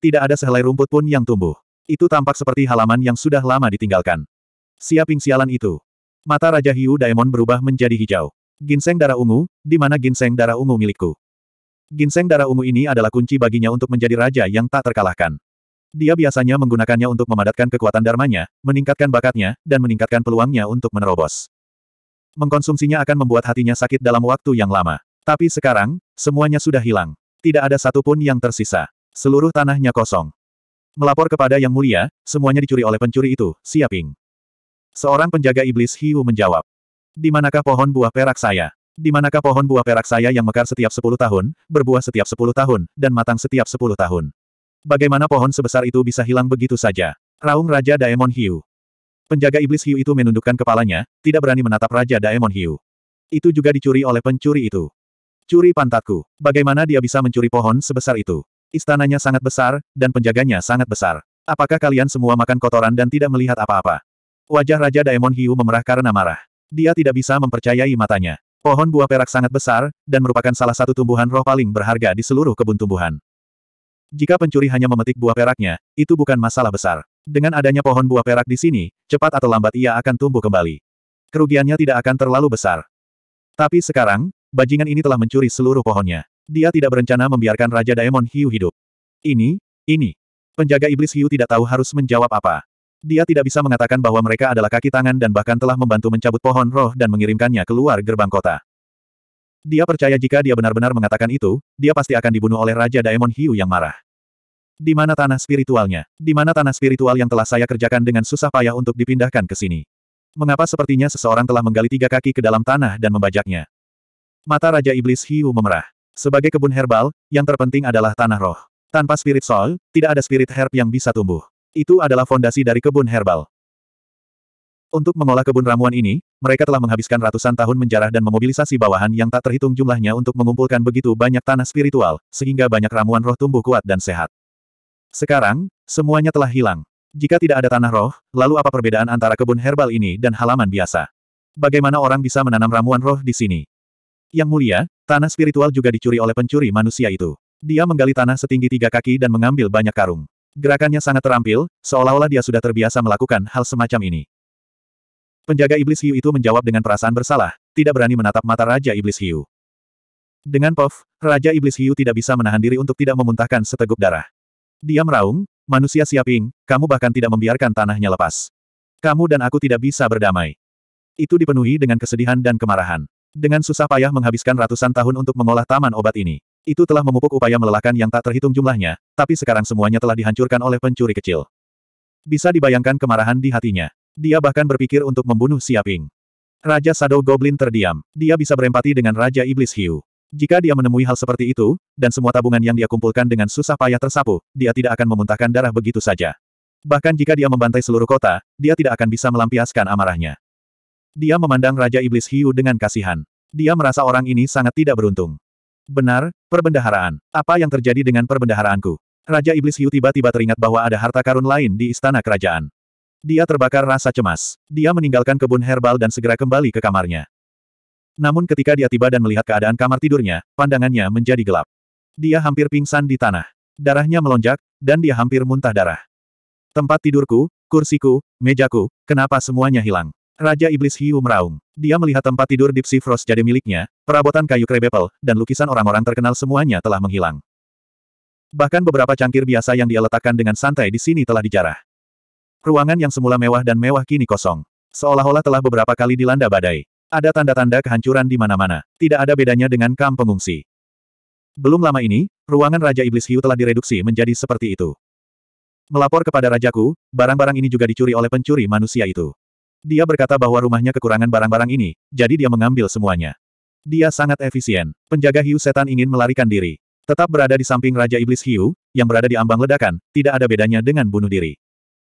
Tidak ada sehelai rumput pun yang tumbuh. Itu tampak seperti halaman yang sudah lama ditinggalkan. Siaping sialan itu. Mata Raja Hiu Daemon berubah menjadi hijau. Ginseng darah ungu, di mana ginseng darah ungu milikku. Ginseng darah ungu ini adalah kunci baginya untuk menjadi raja yang tak terkalahkan. Dia biasanya menggunakannya untuk memadatkan kekuatan dharmanya, meningkatkan bakatnya, dan meningkatkan peluangnya untuk menerobos. Mengkonsumsinya akan membuat hatinya sakit dalam waktu yang lama. Tapi sekarang, semuanya sudah hilang. Tidak ada satupun yang tersisa. Seluruh tanahnya kosong. Melapor kepada Yang Mulia, semuanya dicuri oleh pencuri itu, Siaping. Seorang penjaga iblis Hiu menjawab. Di manakah pohon buah perak saya? Di manakah pohon buah perak saya yang mekar setiap sepuluh tahun, berbuah setiap sepuluh tahun, dan matang setiap sepuluh tahun? Bagaimana pohon sebesar itu bisa hilang begitu saja? Raung Raja Daemon Hiu. Penjaga iblis Hiu itu menundukkan kepalanya, tidak berani menatap Raja Daemon Hiu. Itu juga dicuri oleh pencuri itu. Curi pantatku. Bagaimana dia bisa mencuri pohon sebesar itu? Istananya sangat besar, dan penjaganya sangat besar. Apakah kalian semua makan kotoran dan tidak melihat apa-apa? Wajah Raja Daemon Hiu memerah karena marah. Dia tidak bisa mempercayai matanya. Pohon buah perak sangat besar, dan merupakan salah satu tumbuhan roh paling berharga di seluruh kebun tumbuhan. Jika pencuri hanya memetik buah peraknya, itu bukan masalah besar. Dengan adanya pohon buah perak di sini, cepat atau lambat ia akan tumbuh kembali. Kerugiannya tidak akan terlalu besar. Tapi sekarang, bajingan ini telah mencuri seluruh pohonnya. Dia tidak berencana membiarkan Raja Daemon Hiu hidup. Ini, ini. Penjaga iblis Hiu tidak tahu harus menjawab apa. Dia tidak bisa mengatakan bahwa mereka adalah kaki tangan dan bahkan telah membantu mencabut pohon roh dan mengirimkannya keluar gerbang kota. Dia percaya jika dia benar-benar mengatakan itu, dia pasti akan dibunuh oleh Raja Daemon Hiu yang marah. Di mana tanah spiritualnya? Di mana tanah spiritual yang telah saya kerjakan dengan susah payah untuk dipindahkan ke sini? Mengapa sepertinya seseorang telah menggali tiga kaki ke dalam tanah dan membajaknya? Mata Raja Iblis Hiu memerah. Sebagai kebun herbal, yang terpenting adalah tanah roh. Tanpa spirit soul, tidak ada spirit herb yang bisa tumbuh. Itu adalah fondasi dari kebun herbal. Untuk mengolah kebun ramuan ini, mereka telah menghabiskan ratusan tahun menjarah dan memobilisasi bawahan yang tak terhitung jumlahnya untuk mengumpulkan begitu banyak tanah spiritual, sehingga banyak ramuan roh tumbuh kuat dan sehat. Sekarang, semuanya telah hilang. Jika tidak ada tanah roh, lalu apa perbedaan antara kebun herbal ini dan halaman biasa? Bagaimana orang bisa menanam ramuan roh di sini? Yang mulia, tanah spiritual juga dicuri oleh pencuri manusia itu. Dia menggali tanah setinggi tiga kaki dan mengambil banyak karung. Gerakannya sangat terampil, seolah-olah dia sudah terbiasa melakukan hal semacam ini. Penjaga iblis hiu itu menjawab dengan perasaan bersalah, tidak berani menatap mata Raja Iblis Hiu. Dengan Pov, Raja Iblis Hiu tidak bisa menahan diri untuk tidak memuntahkan seteguk darah. Dia meraung, manusia siaping, kamu bahkan tidak membiarkan tanahnya lepas. Kamu dan aku tidak bisa berdamai. Itu dipenuhi dengan kesedihan dan kemarahan. Dengan susah payah menghabiskan ratusan tahun untuk mengolah taman obat ini. Itu telah memupuk upaya melelahkan yang tak terhitung jumlahnya, tapi sekarang semuanya telah dihancurkan oleh pencuri kecil. Bisa dibayangkan kemarahan di hatinya. Dia bahkan berpikir untuk membunuh Siaping. Raja Shadow Goblin terdiam. Dia bisa berempati dengan Raja Iblis Hiu. Jika dia menemui hal seperti itu, dan semua tabungan yang dia kumpulkan dengan susah payah tersapu, dia tidak akan memuntahkan darah begitu saja. Bahkan jika dia membantai seluruh kota, dia tidak akan bisa melampiaskan amarahnya. Dia memandang Raja Iblis Hiu dengan kasihan. Dia merasa orang ini sangat tidak beruntung. Benar, perbendaharaan. Apa yang terjadi dengan perbendaharaanku? Raja Iblis Hiu tiba-tiba teringat bahwa ada harta karun lain di istana kerajaan. Dia terbakar rasa cemas. Dia meninggalkan kebun herbal dan segera kembali ke kamarnya. Namun ketika dia tiba dan melihat keadaan kamar tidurnya, pandangannya menjadi gelap. Dia hampir pingsan di tanah. Darahnya melonjak, dan dia hampir muntah darah. Tempat tidurku, kursiku, mejaku, kenapa semuanya hilang? Raja Iblis Hiu meraung. Dia melihat tempat tidur Dipsy Frost jadi miliknya, perabotan kayu krebepel, dan lukisan orang-orang terkenal semuanya telah menghilang. Bahkan beberapa cangkir biasa yang dia letakkan dengan santai di sini telah dijarah. Ruangan yang semula mewah dan mewah kini kosong. Seolah-olah telah beberapa kali dilanda badai. Ada tanda-tanda kehancuran di mana-mana. Tidak ada bedanya dengan kamp pengungsi. Belum lama ini, ruangan Raja Iblis Hiu telah direduksi menjadi seperti itu. Melapor kepada rajaku, barang-barang ini juga dicuri oleh pencuri manusia itu. Dia berkata bahwa rumahnya kekurangan barang-barang ini, jadi dia mengambil semuanya. Dia sangat efisien. Penjaga hiu setan ingin melarikan diri. Tetap berada di samping Raja Iblis Hiu, yang berada di ambang ledakan, tidak ada bedanya dengan bunuh diri.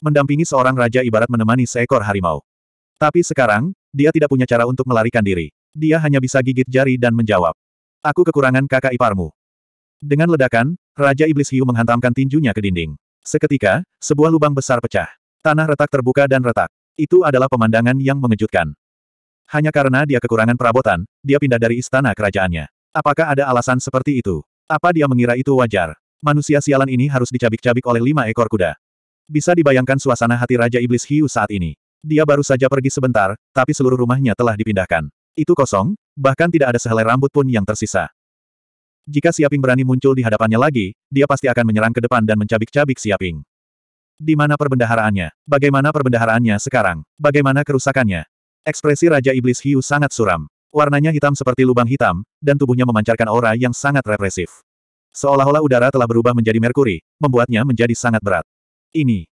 Mendampingi seorang raja ibarat menemani seekor harimau. Tapi sekarang, dia tidak punya cara untuk melarikan diri. Dia hanya bisa gigit jari dan menjawab. Aku kekurangan kakak iparmu. Dengan ledakan, Raja Iblis Hiu menghantamkan tinjunya ke dinding. Seketika, sebuah lubang besar pecah. Tanah retak terbuka dan retak. Itu adalah pemandangan yang mengejutkan. Hanya karena dia kekurangan perabotan, dia pindah dari istana kerajaannya. Apakah ada alasan seperti itu? Apa dia mengira itu wajar? Manusia sialan ini harus dicabik-cabik oleh lima ekor kuda. Bisa dibayangkan suasana hati Raja Iblis Hiu saat ini. Dia baru saja pergi sebentar, tapi seluruh rumahnya telah dipindahkan. Itu kosong, bahkan tidak ada sehelai rambut pun yang tersisa. Jika Siaping berani muncul di hadapannya lagi, dia pasti akan menyerang ke depan dan mencabik-cabik Siaping. Di mana perbendaharaannya? Bagaimana perbendaharaannya sekarang? Bagaimana kerusakannya? Ekspresi Raja Iblis Hiu sangat suram. Warnanya hitam seperti lubang hitam, dan tubuhnya memancarkan aura yang sangat represif. Seolah-olah udara telah berubah menjadi merkuri, membuatnya menjadi sangat berat. Ini.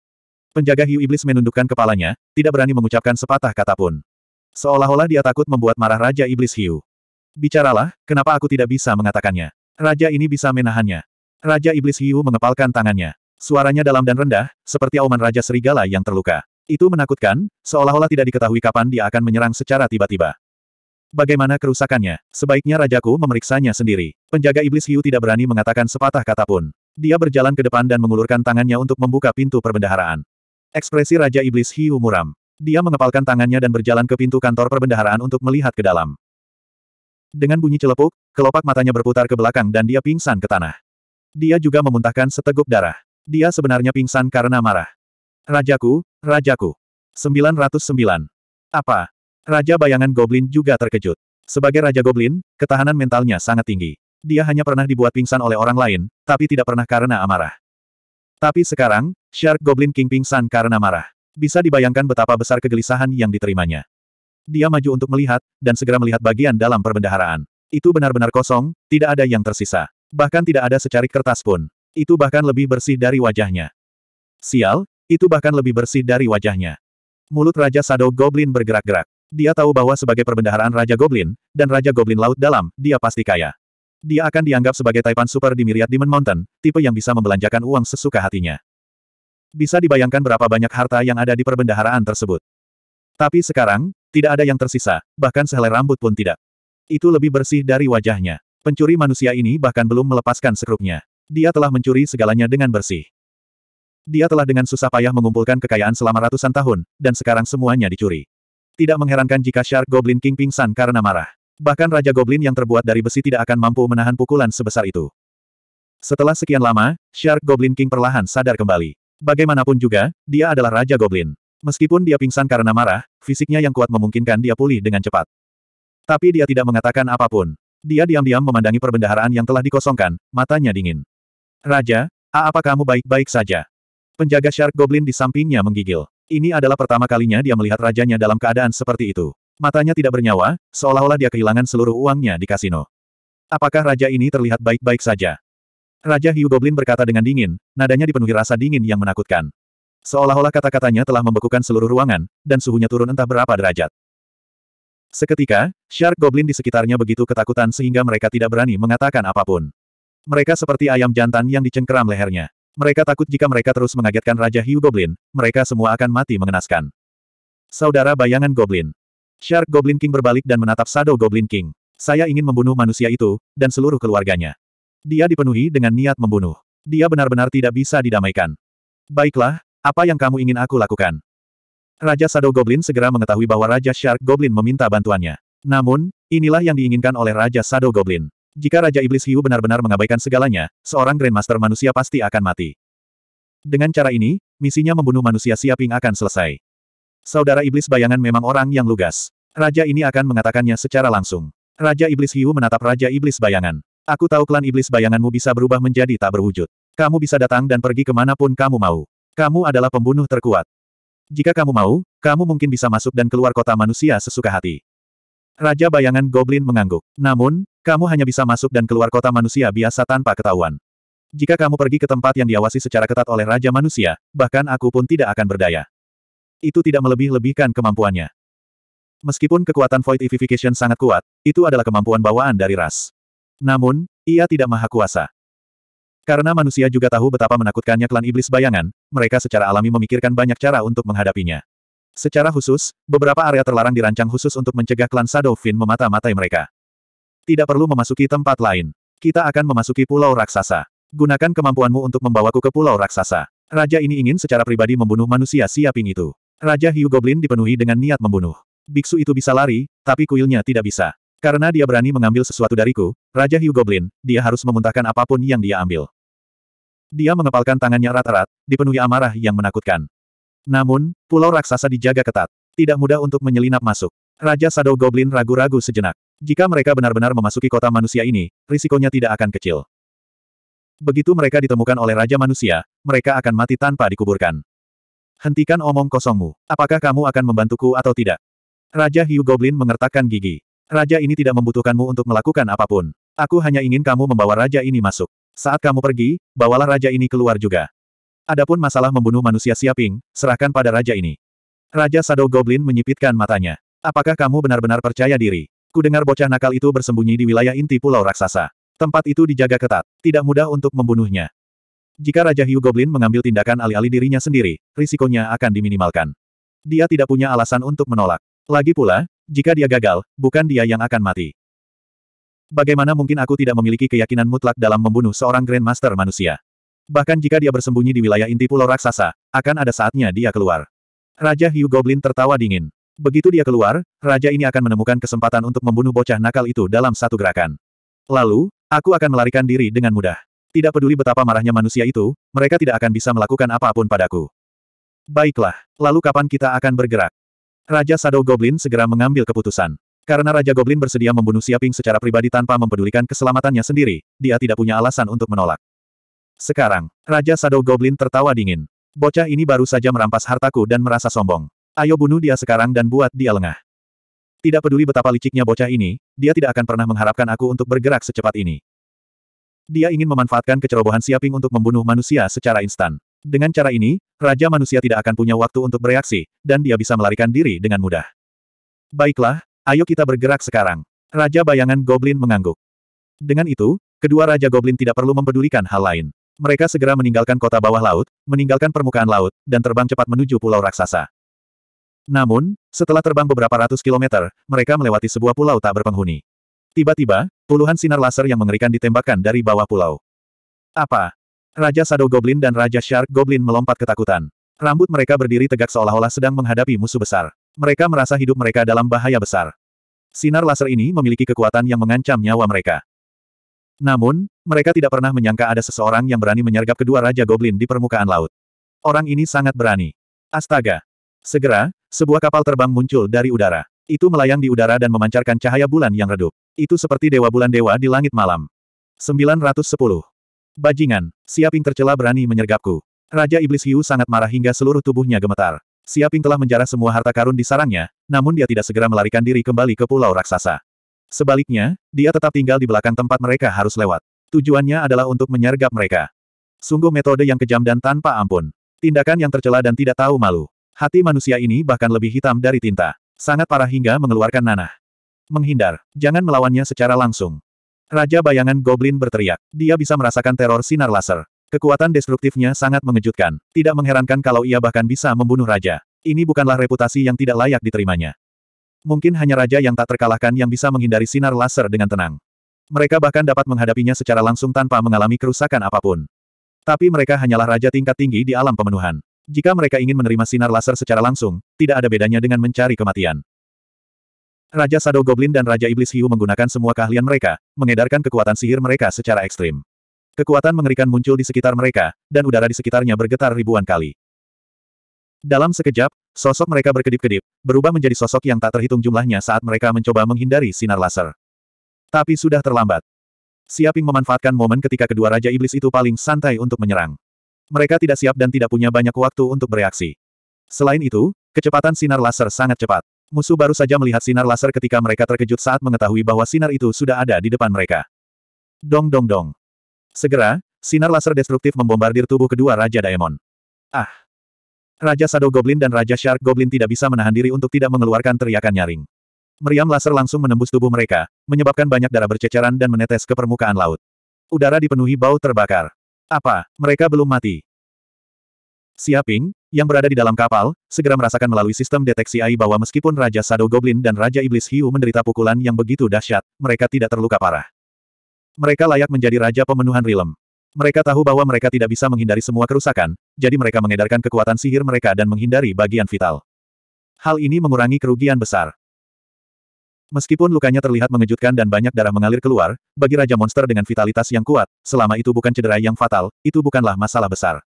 Penjaga Hiu Iblis menundukkan kepalanya, tidak berani mengucapkan sepatah kata pun. Seolah-olah dia takut membuat marah Raja Iblis Hiu. Bicaralah, kenapa aku tidak bisa mengatakannya? Raja ini bisa menahannya. Raja Iblis Hiu mengepalkan tangannya. Suaranya dalam dan rendah, seperti auman Raja Serigala yang terluka. Itu menakutkan, seolah-olah tidak diketahui kapan dia akan menyerang secara tiba-tiba. Bagaimana kerusakannya? Sebaiknya rajaku memeriksanya sendiri. Penjaga iblis hiu tidak berani mengatakan sepatah kata pun. Dia berjalan ke depan dan mengulurkan tangannya untuk membuka pintu perbendaharaan. Ekspresi Raja Iblis hiu muram. Dia mengepalkan tangannya dan berjalan ke pintu kantor perbendaharaan untuk melihat ke dalam. Dengan bunyi celepuk, kelopak matanya berputar ke belakang dan dia pingsan ke tanah. Dia juga memuntahkan seteguk darah. Dia sebenarnya pingsan karena marah. Rajaku, Rajaku. 909. Apa? Raja bayangan Goblin juga terkejut. Sebagai Raja Goblin, ketahanan mentalnya sangat tinggi. Dia hanya pernah dibuat pingsan oleh orang lain, tapi tidak pernah karena amarah. Tapi sekarang, Shark Goblin King pingsan karena marah. Bisa dibayangkan betapa besar kegelisahan yang diterimanya. Dia maju untuk melihat, dan segera melihat bagian dalam perbendaharaan. Itu benar-benar kosong, tidak ada yang tersisa. Bahkan tidak ada secarik kertas pun. Itu bahkan lebih bersih dari wajahnya. Sial, itu bahkan lebih bersih dari wajahnya. Mulut Raja Shadow Goblin bergerak-gerak. Dia tahu bahwa sebagai perbendaharaan Raja Goblin, dan Raja Goblin Laut Dalam, dia pasti kaya. Dia akan dianggap sebagai Taipan Super di Myriad Demon Mountain, tipe yang bisa membelanjakan uang sesuka hatinya. Bisa dibayangkan berapa banyak harta yang ada di perbendaharaan tersebut. Tapi sekarang, tidak ada yang tersisa, bahkan sehelai rambut pun tidak. Itu lebih bersih dari wajahnya. Pencuri manusia ini bahkan belum melepaskan skrupnya. Dia telah mencuri segalanya dengan bersih. Dia telah dengan susah payah mengumpulkan kekayaan selama ratusan tahun, dan sekarang semuanya dicuri. Tidak mengherankan jika Shark Goblin King pingsan karena marah. Bahkan Raja Goblin yang terbuat dari besi tidak akan mampu menahan pukulan sebesar itu. Setelah sekian lama, Shark Goblin King perlahan sadar kembali. Bagaimanapun juga, dia adalah Raja Goblin. Meskipun dia pingsan karena marah, fisiknya yang kuat memungkinkan dia pulih dengan cepat. Tapi dia tidak mengatakan apapun. Dia diam-diam memandangi perbendaharaan yang telah dikosongkan, matanya dingin. Raja, apa kamu baik-baik saja? Penjaga Shark Goblin di sampingnya menggigil. Ini adalah pertama kalinya dia melihat rajanya dalam keadaan seperti itu. Matanya tidak bernyawa, seolah-olah dia kehilangan seluruh uangnya di kasino. Apakah raja ini terlihat baik-baik saja? Raja Hiu Goblin berkata dengan dingin, nadanya dipenuhi rasa dingin yang menakutkan. Seolah-olah kata-katanya telah membekukan seluruh ruangan, dan suhunya turun entah berapa derajat. Seketika, Shark Goblin di sekitarnya begitu ketakutan sehingga mereka tidak berani mengatakan apapun. Mereka seperti ayam jantan yang dicengkeram lehernya. Mereka takut jika mereka terus mengagetkan Raja Hiu Goblin, mereka semua akan mati mengenaskan. Saudara bayangan Goblin. Shark Goblin King berbalik dan menatap Shadow Goblin King. Saya ingin membunuh manusia itu, dan seluruh keluarganya. Dia dipenuhi dengan niat membunuh. Dia benar-benar tidak bisa didamaikan. Baiklah, apa yang kamu ingin aku lakukan? Raja Shadow Goblin segera mengetahui bahwa Raja Shark Goblin meminta bantuannya. Namun, inilah yang diinginkan oleh Raja Shadow Goblin. Jika Raja Iblis Hiu benar-benar mengabaikan segalanya, seorang Grandmaster manusia pasti akan mati. Dengan cara ini, misinya membunuh manusia Siaping akan selesai. Saudara Iblis Bayangan memang orang yang lugas. Raja ini akan mengatakannya secara langsung. Raja Iblis Hiu menatap Raja Iblis Bayangan. Aku tahu klan Iblis Bayanganmu bisa berubah menjadi tak berwujud. Kamu bisa datang dan pergi kemanapun kamu mau. Kamu adalah pembunuh terkuat. Jika kamu mau, kamu mungkin bisa masuk dan keluar kota manusia sesuka hati. Raja Bayangan Goblin mengangguk. Namun, kamu hanya bisa masuk dan keluar kota manusia biasa tanpa ketahuan. Jika kamu pergi ke tempat yang diawasi secara ketat oleh Raja Manusia, bahkan aku pun tidak akan berdaya. Itu tidak melebih-lebihkan kemampuannya. Meskipun kekuatan Void Evification sangat kuat, itu adalah kemampuan bawaan dari ras. Namun, ia tidak maha kuasa. Karena manusia juga tahu betapa menakutkannya klan iblis bayangan, mereka secara alami memikirkan banyak cara untuk menghadapinya. Secara khusus, beberapa area terlarang dirancang khusus untuk mencegah klan Shadow memata-matai mereka. Tidak perlu memasuki tempat lain. Kita akan memasuki pulau raksasa. Gunakan kemampuanmu untuk membawaku ke pulau raksasa. Raja ini ingin secara pribadi membunuh manusia siaping itu. Raja hiu goblin dipenuhi dengan niat membunuh. Biksu itu bisa lari, tapi kuilnya tidak bisa. Karena dia berani mengambil sesuatu dariku, Raja hiu goblin, dia harus memuntahkan apapun yang dia ambil. Dia mengepalkan tangannya erat-erat, dipenuhi amarah yang menakutkan. Namun, pulau raksasa dijaga ketat. Tidak mudah untuk menyelinap masuk. Raja Shadow Goblin ragu-ragu sejenak. Jika mereka benar-benar memasuki kota manusia ini, risikonya tidak akan kecil. Begitu mereka ditemukan oleh Raja Manusia, mereka akan mati tanpa dikuburkan. Hentikan omong kosongmu. Apakah kamu akan membantuku atau tidak? Raja Hiu Goblin mengertakkan gigi. Raja ini tidak membutuhkanmu untuk melakukan apapun. Aku hanya ingin kamu membawa raja ini masuk. Saat kamu pergi, bawalah raja ini keluar juga. Adapun masalah membunuh manusia Siaping, serahkan pada raja ini. Raja Sado Goblin menyipitkan matanya. Apakah kamu benar-benar percaya diri? Kudengar bocah nakal itu bersembunyi di wilayah inti pulau raksasa. Tempat itu dijaga ketat, tidak mudah untuk membunuhnya. Jika Raja Hiu Goblin mengambil tindakan alih-alih dirinya sendiri, risikonya akan diminimalkan. Dia tidak punya alasan untuk menolak. Lagi pula, jika dia gagal, bukan dia yang akan mati. Bagaimana mungkin aku tidak memiliki keyakinan mutlak dalam membunuh seorang Grandmaster manusia? Bahkan jika dia bersembunyi di wilayah inti pulau raksasa, akan ada saatnya dia keluar. Raja Hiu Goblin tertawa dingin. Begitu dia keluar, raja ini akan menemukan kesempatan untuk membunuh bocah nakal itu dalam satu gerakan. Lalu, aku akan melarikan diri dengan mudah. Tidak peduli betapa marahnya manusia itu, mereka tidak akan bisa melakukan apapun padaku. Baiklah, lalu kapan kita akan bergerak? Raja Shadow Goblin segera mengambil keputusan. Karena Raja Goblin bersedia membunuh Siaping secara pribadi tanpa mempedulikan keselamatannya sendiri, dia tidak punya alasan untuk menolak. Sekarang, Raja Shadow Goblin tertawa dingin. Bocah ini baru saja merampas hartaku dan merasa sombong. Ayo bunuh dia sekarang dan buat dia lengah. Tidak peduli betapa liciknya bocah ini, dia tidak akan pernah mengharapkan aku untuk bergerak secepat ini. Dia ingin memanfaatkan kecerobohan Siaping untuk membunuh manusia secara instan. Dengan cara ini, Raja Manusia tidak akan punya waktu untuk bereaksi, dan dia bisa melarikan diri dengan mudah. Baiklah, ayo kita bergerak sekarang. Raja Bayangan Goblin mengangguk. Dengan itu, kedua Raja Goblin tidak perlu mempedulikan hal lain. Mereka segera meninggalkan kota bawah laut, meninggalkan permukaan laut, dan terbang cepat menuju pulau raksasa. Namun, setelah terbang beberapa ratus kilometer, mereka melewati sebuah pulau tak berpenghuni. Tiba-tiba, puluhan sinar laser yang mengerikan ditembakkan dari bawah pulau. Apa? Raja Shadow Goblin dan Raja Shark Goblin melompat ketakutan. Rambut mereka berdiri tegak seolah-olah sedang menghadapi musuh besar. Mereka merasa hidup mereka dalam bahaya besar. Sinar laser ini memiliki kekuatan yang mengancam nyawa mereka. Namun, mereka tidak pernah menyangka ada seseorang yang berani menyergap kedua Raja Goblin di permukaan laut. Orang ini sangat berani. Astaga! Segera, sebuah kapal terbang muncul dari udara. Itu melayang di udara dan memancarkan cahaya bulan yang redup. Itu seperti dewa bulan dewa di langit malam. 910. Bajingan, Siaping tercela berani menyergapku. Raja Iblis Hiu sangat marah hingga seluruh tubuhnya gemetar. Siaping telah menjarah semua harta karun di sarangnya, namun dia tidak segera melarikan diri kembali ke pulau raksasa. Sebaliknya, dia tetap tinggal di belakang tempat mereka harus lewat. Tujuannya adalah untuk menyergap mereka. Sungguh metode yang kejam dan tanpa ampun. Tindakan yang tercela dan tidak tahu malu. Hati manusia ini bahkan lebih hitam dari tinta. Sangat parah hingga mengeluarkan nanah. Menghindar. Jangan melawannya secara langsung. Raja bayangan Goblin berteriak. Dia bisa merasakan teror sinar laser. Kekuatan destruktifnya sangat mengejutkan. Tidak mengherankan kalau ia bahkan bisa membunuh raja. Ini bukanlah reputasi yang tidak layak diterimanya. Mungkin hanya raja yang tak terkalahkan yang bisa menghindari sinar laser dengan tenang. Mereka bahkan dapat menghadapinya secara langsung tanpa mengalami kerusakan apapun. Tapi mereka hanyalah raja tingkat tinggi di alam pemenuhan. Jika mereka ingin menerima sinar laser secara langsung, tidak ada bedanya dengan mencari kematian. Raja Shadow Goblin dan Raja Iblis Hiu menggunakan semua keahlian mereka, mengedarkan kekuatan sihir mereka secara ekstrim. Kekuatan mengerikan muncul di sekitar mereka, dan udara di sekitarnya bergetar ribuan kali. Dalam sekejap, sosok mereka berkedip-kedip, berubah menjadi sosok yang tak terhitung jumlahnya saat mereka mencoba menghindari sinar laser. Tapi sudah terlambat. Siaping memanfaatkan momen ketika kedua Raja Iblis itu paling santai untuk menyerang. Mereka tidak siap dan tidak punya banyak waktu untuk bereaksi. Selain itu, kecepatan sinar laser sangat cepat. Musuh baru saja melihat sinar laser ketika mereka terkejut saat mengetahui bahwa sinar itu sudah ada di depan mereka. Dong dong dong. Segera, sinar laser destruktif membombardir tubuh kedua Raja Daemon. Ah! Raja Shadow Goblin dan Raja Shark Goblin tidak bisa menahan diri untuk tidak mengeluarkan teriakan nyaring. Meriam laser langsung menembus tubuh mereka, menyebabkan banyak darah berceceran dan menetes ke permukaan laut. Udara dipenuhi bau terbakar. Apa, mereka belum mati? Siaping, yang berada di dalam kapal, segera merasakan melalui sistem deteksi AI bahwa meskipun Raja Sado Goblin dan Raja Iblis Hiu menderita pukulan yang begitu dahsyat, mereka tidak terluka parah. Mereka layak menjadi Raja Pemenuhan Rilem. Mereka tahu bahwa mereka tidak bisa menghindari semua kerusakan, jadi mereka mengedarkan kekuatan sihir mereka dan menghindari bagian vital. Hal ini mengurangi kerugian besar. Meskipun lukanya terlihat mengejutkan dan banyak darah mengalir keluar, bagi Raja Monster dengan vitalitas yang kuat, selama itu bukan cedera yang fatal, itu bukanlah masalah besar.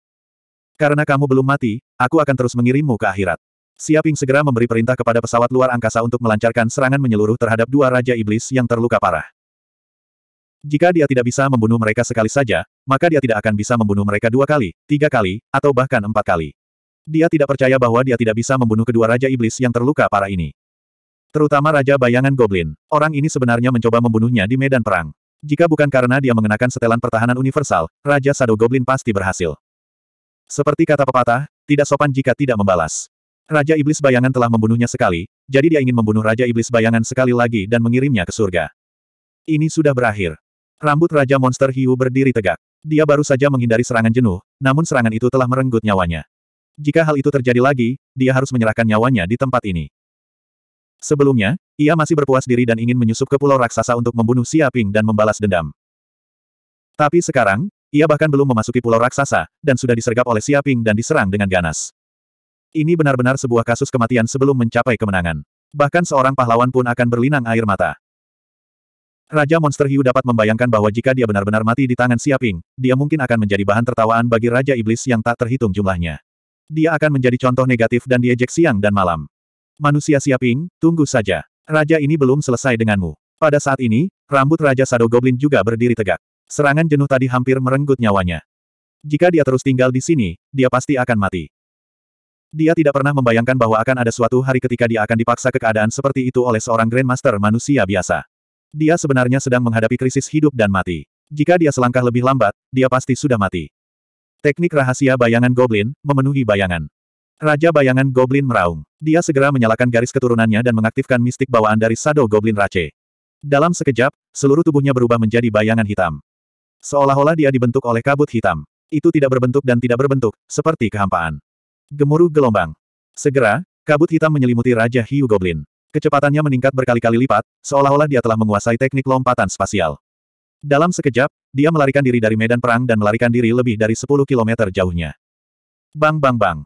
Karena kamu belum mati, aku akan terus mengirimmu ke akhirat. Siaping segera memberi perintah kepada pesawat luar angkasa untuk melancarkan serangan menyeluruh terhadap dua Raja Iblis yang terluka parah. Jika dia tidak bisa membunuh mereka sekali saja, maka dia tidak akan bisa membunuh mereka dua kali, tiga kali, atau bahkan empat kali. Dia tidak percaya bahwa dia tidak bisa membunuh kedua Raja Iblis yang terluka parah ini. Terutama Raja Bayangan Goblin. Orang ini sebenarnya mencoba membunuhnya di medan perang. Jika bukan karena dia mengenakan setelan pertahanan universal, Raja Shadow Goblin pasti berhasil. Seperti kata pepatah, tidak sopan jika tidak membalas. Raja Iblis Bayangan telah membunuhnya sekali, jadi dia ingin membunuh Raja Iblis Bayangan sekali lagi dan mengirimnya ke surga. Ini sudah berakhir. Rambut Raja Monster Hiu berdiri tegak. Dia baru saja menghindari serangan jenuh, namun serangan itu telah merenggut nyawanya. Jika hal itu terjadi lagi, dia harus menyerahkan nyawanya di tempat ini. Sebelumnya, ia masih berpuas diri dan ingin menyusup ke pulau raksasa untuk membunuh Siaping dan membalas dendam. Tapi sekarang, ia bahkan belum memasuki pulau raksasa, dan sudah disergap oleh Siaping dan diserang dengan ganas. Ini benar-benar sebuah kasus kematian sebelum mencapai kemenangan. Bahkan seorang pahlawan pun akan berlinang air mata. Raja Monster Hiu dapat membayangkan bahwa jika dia benar-benar mati di tangan Siaping, dia mungkin akan menjadi bahan tertawaan bagi Raja Iblis yang tak terhitung jumlahnya. Dia akan menjadi contoh negatif dan diejek siang dan malam. Manusia siaping, tunggu saja. Raja ini belum selesai denganmu. Pada saat ini, rambut Raja Sado Goblin juga berdiri tegak. Serangan jenuh tadi hampir merenggut nyawanya. Jika dia terus tinggal di sini, dia pasti akan mati. Dia tidak pernah membayangkan bahwa akan ada suatu hari ketika dia akan dipaksa ke keadaan seperti itu oleh seorang Grandmaster manusia biasa. Dia sebenarnya sedang menghadapi krisis hidup dan mati. Jika dia selangkah lebih lambat, dia pasti sudah mati. Teknik rahasia bayangan Goblin, memenuhi bayangan. Raja bayangan Goblin meraung. Dia segera menyalakan garis keturunannya dan mengaktifkan mistik bawaan dari Sado Goblin Rache. Dalam sekejap, seluruh tubuhnya berubah menjadi bayangan hitam. Seolah-olah dia dibentuk oleh kabut hitam. Itu tidak berbentuk dan tidak berbentuk, seperti kehampaan. Gemuruh gelombang. Segera, kabut hitam menyelimuti Raja Hiu Goblin. Kecepatannya meningkat berkali-kali lipat, seolah-olah dia telah menguasai teknik lompatan spasial. Dalam sekejap, dia melarikan diri dari medan perang dan melarikan diri lebih dari 10 kilometer jauhnya. Bang bang bang.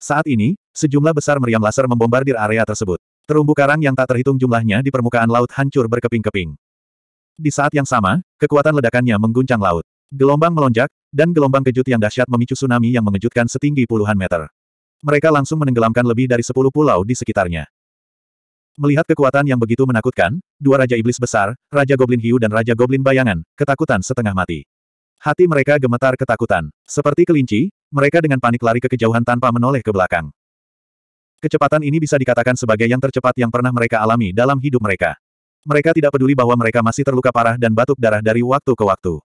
Saat ini, sejumlah besar meriam laser membombardir area tersebut. Terumbu karang yang tak terhitung jumlahnya di permukaan laut hancur berkeping-keping. Di saat yang sama, kekuatan ledakannya mengguncang laut. Gelombang melonjak, dan gelombang kejut yang dahsyat memicu tsunami yang mengejutkan setinggi puluhan meter. Mereka langsung menenggelamkan lebih dari sepuluh pulau di sekitarnya. Melihat kekuatan yang begitu menakutkan, dua Raja Iblis Besar, Raja Goblin Hiu dan Raja Goblin Bayangan, ketakutan setengah mati. Hati mereka gemetar ketakutan. Seperti kelinci, mereka dengan panik lari ke kejauhan tanpa menoleh ke belakang. Kecepatan ini bisa dikatakan sebagai yang tercepat yang pernah mereka alami dalam hidup mereka. Mereka tidak peduli bahwa mereka masih terluka parah dan batuk darah dari waktu ke waktu.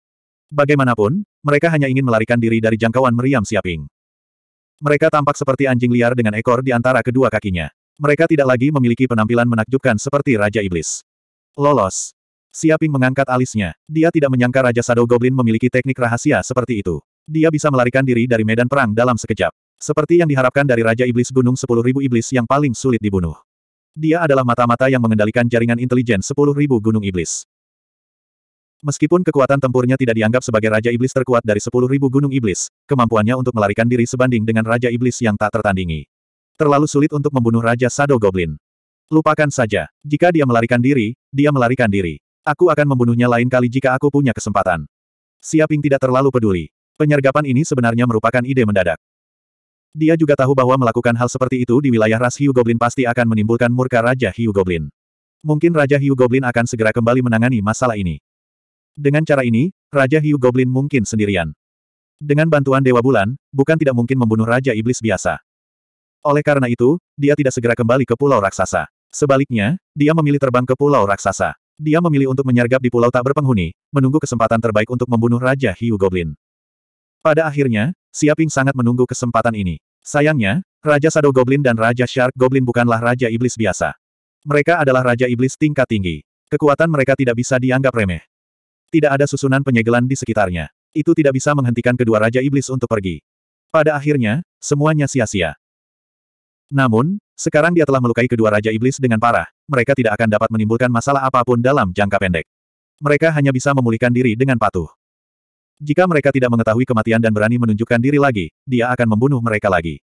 Bagaimanapun, mereka hanya ingin melarikan diri dari jangkauan meriam Siaping. Mereka tampak seperti anjing liar dengan ekor di antara kedua kakinya. Mereka tidak lagi memiliki penampilan menakjubkan seperti Raja Iblis. Lolos. Siaping mengangkat alisnya. Dia tidak menyangka Raja Shadow Goblin memiliki teknik rahasia seperti itu. Dia bisa melarikan diri dari medan perang dalam sekejap. Seperti yang diharapkan dari Raja Iblis Gunung 10.000 Iblis yang paling sulit dibunuh. Dia adalah mata-mata yang mengendalikan jaringan intelijen 10.000 Gunung Iblis. Meskipun kekuatan tempurnya tidak dianggap sebagai Raja Iblis terkuat dari 10.000 Gunung Iblis, kemampuannya untuk melarikan diri sebanding dengan Raja Iblis yang tak tertandingi. Terlalu sulit untuk membunuh Raja Sado Goblin. Lupakan saja. Jika dia melarikan diri, dia melarikan diri. Aku akan membunuhnya lain kali jika aku punya kesempatan. Siaping tidak terlalu peduli. Penyergapan ini sebenarnya merupakan ide mendadak. Dia juga tahu bahwa melakukan hal seperti itu di wilayah ras Hiu Goblin pasti akan menimbulkan murka Raja Hiu Goblin. Mungkin Raja Hiu Goblin akan segera kembali menangani masalah ini. Dengan cara ini, Raja Hiu Goblin mungkin sendirian. Dengan bantuan Dewa Bulan, bukan tidak mungkin membunuh Raja Iblis biasa. Oleh karena itu, dia tidak segera kembali ke Pulau Raksasa. Sebaliknya, dia memilih terbang ke Pulau Raksasa. Dia memilih untuk menyergap di pulau tak berpenghuni, menunggu kesempatan terbaik untuk membunuh Raja Hiu Goblin. Pada akhirnya, Siaping sangat menunggu kesempatan ini. Sayangnya, Raja Shadow Goblin dan Raja Shark Goblin bukanlah Raja Iblis biasa. Mereka adalah Raja Iblis tingkat tinggi. Kekuatan mereka tidak bisa dianggap remeh. Tidak ada susunan penyegelan di sekitarnya. Itu tidak bisa menghentikan kedua Raja Iblis untuk pergi. Pada akhirnya, semuanya sia-sia. Namun, sekarang dia telah melukai kedua Raja Iblis dengan parah, mereka tidak akan dapat menimbulkan masalah apapun dalam jangka pendek. Mereka hanya bisa memulihkan diri dengan patuh. Jika mereka tidak mengetahui kematian dan berani menunjukkan diri lagi, dia akan membunuh mereka lagi.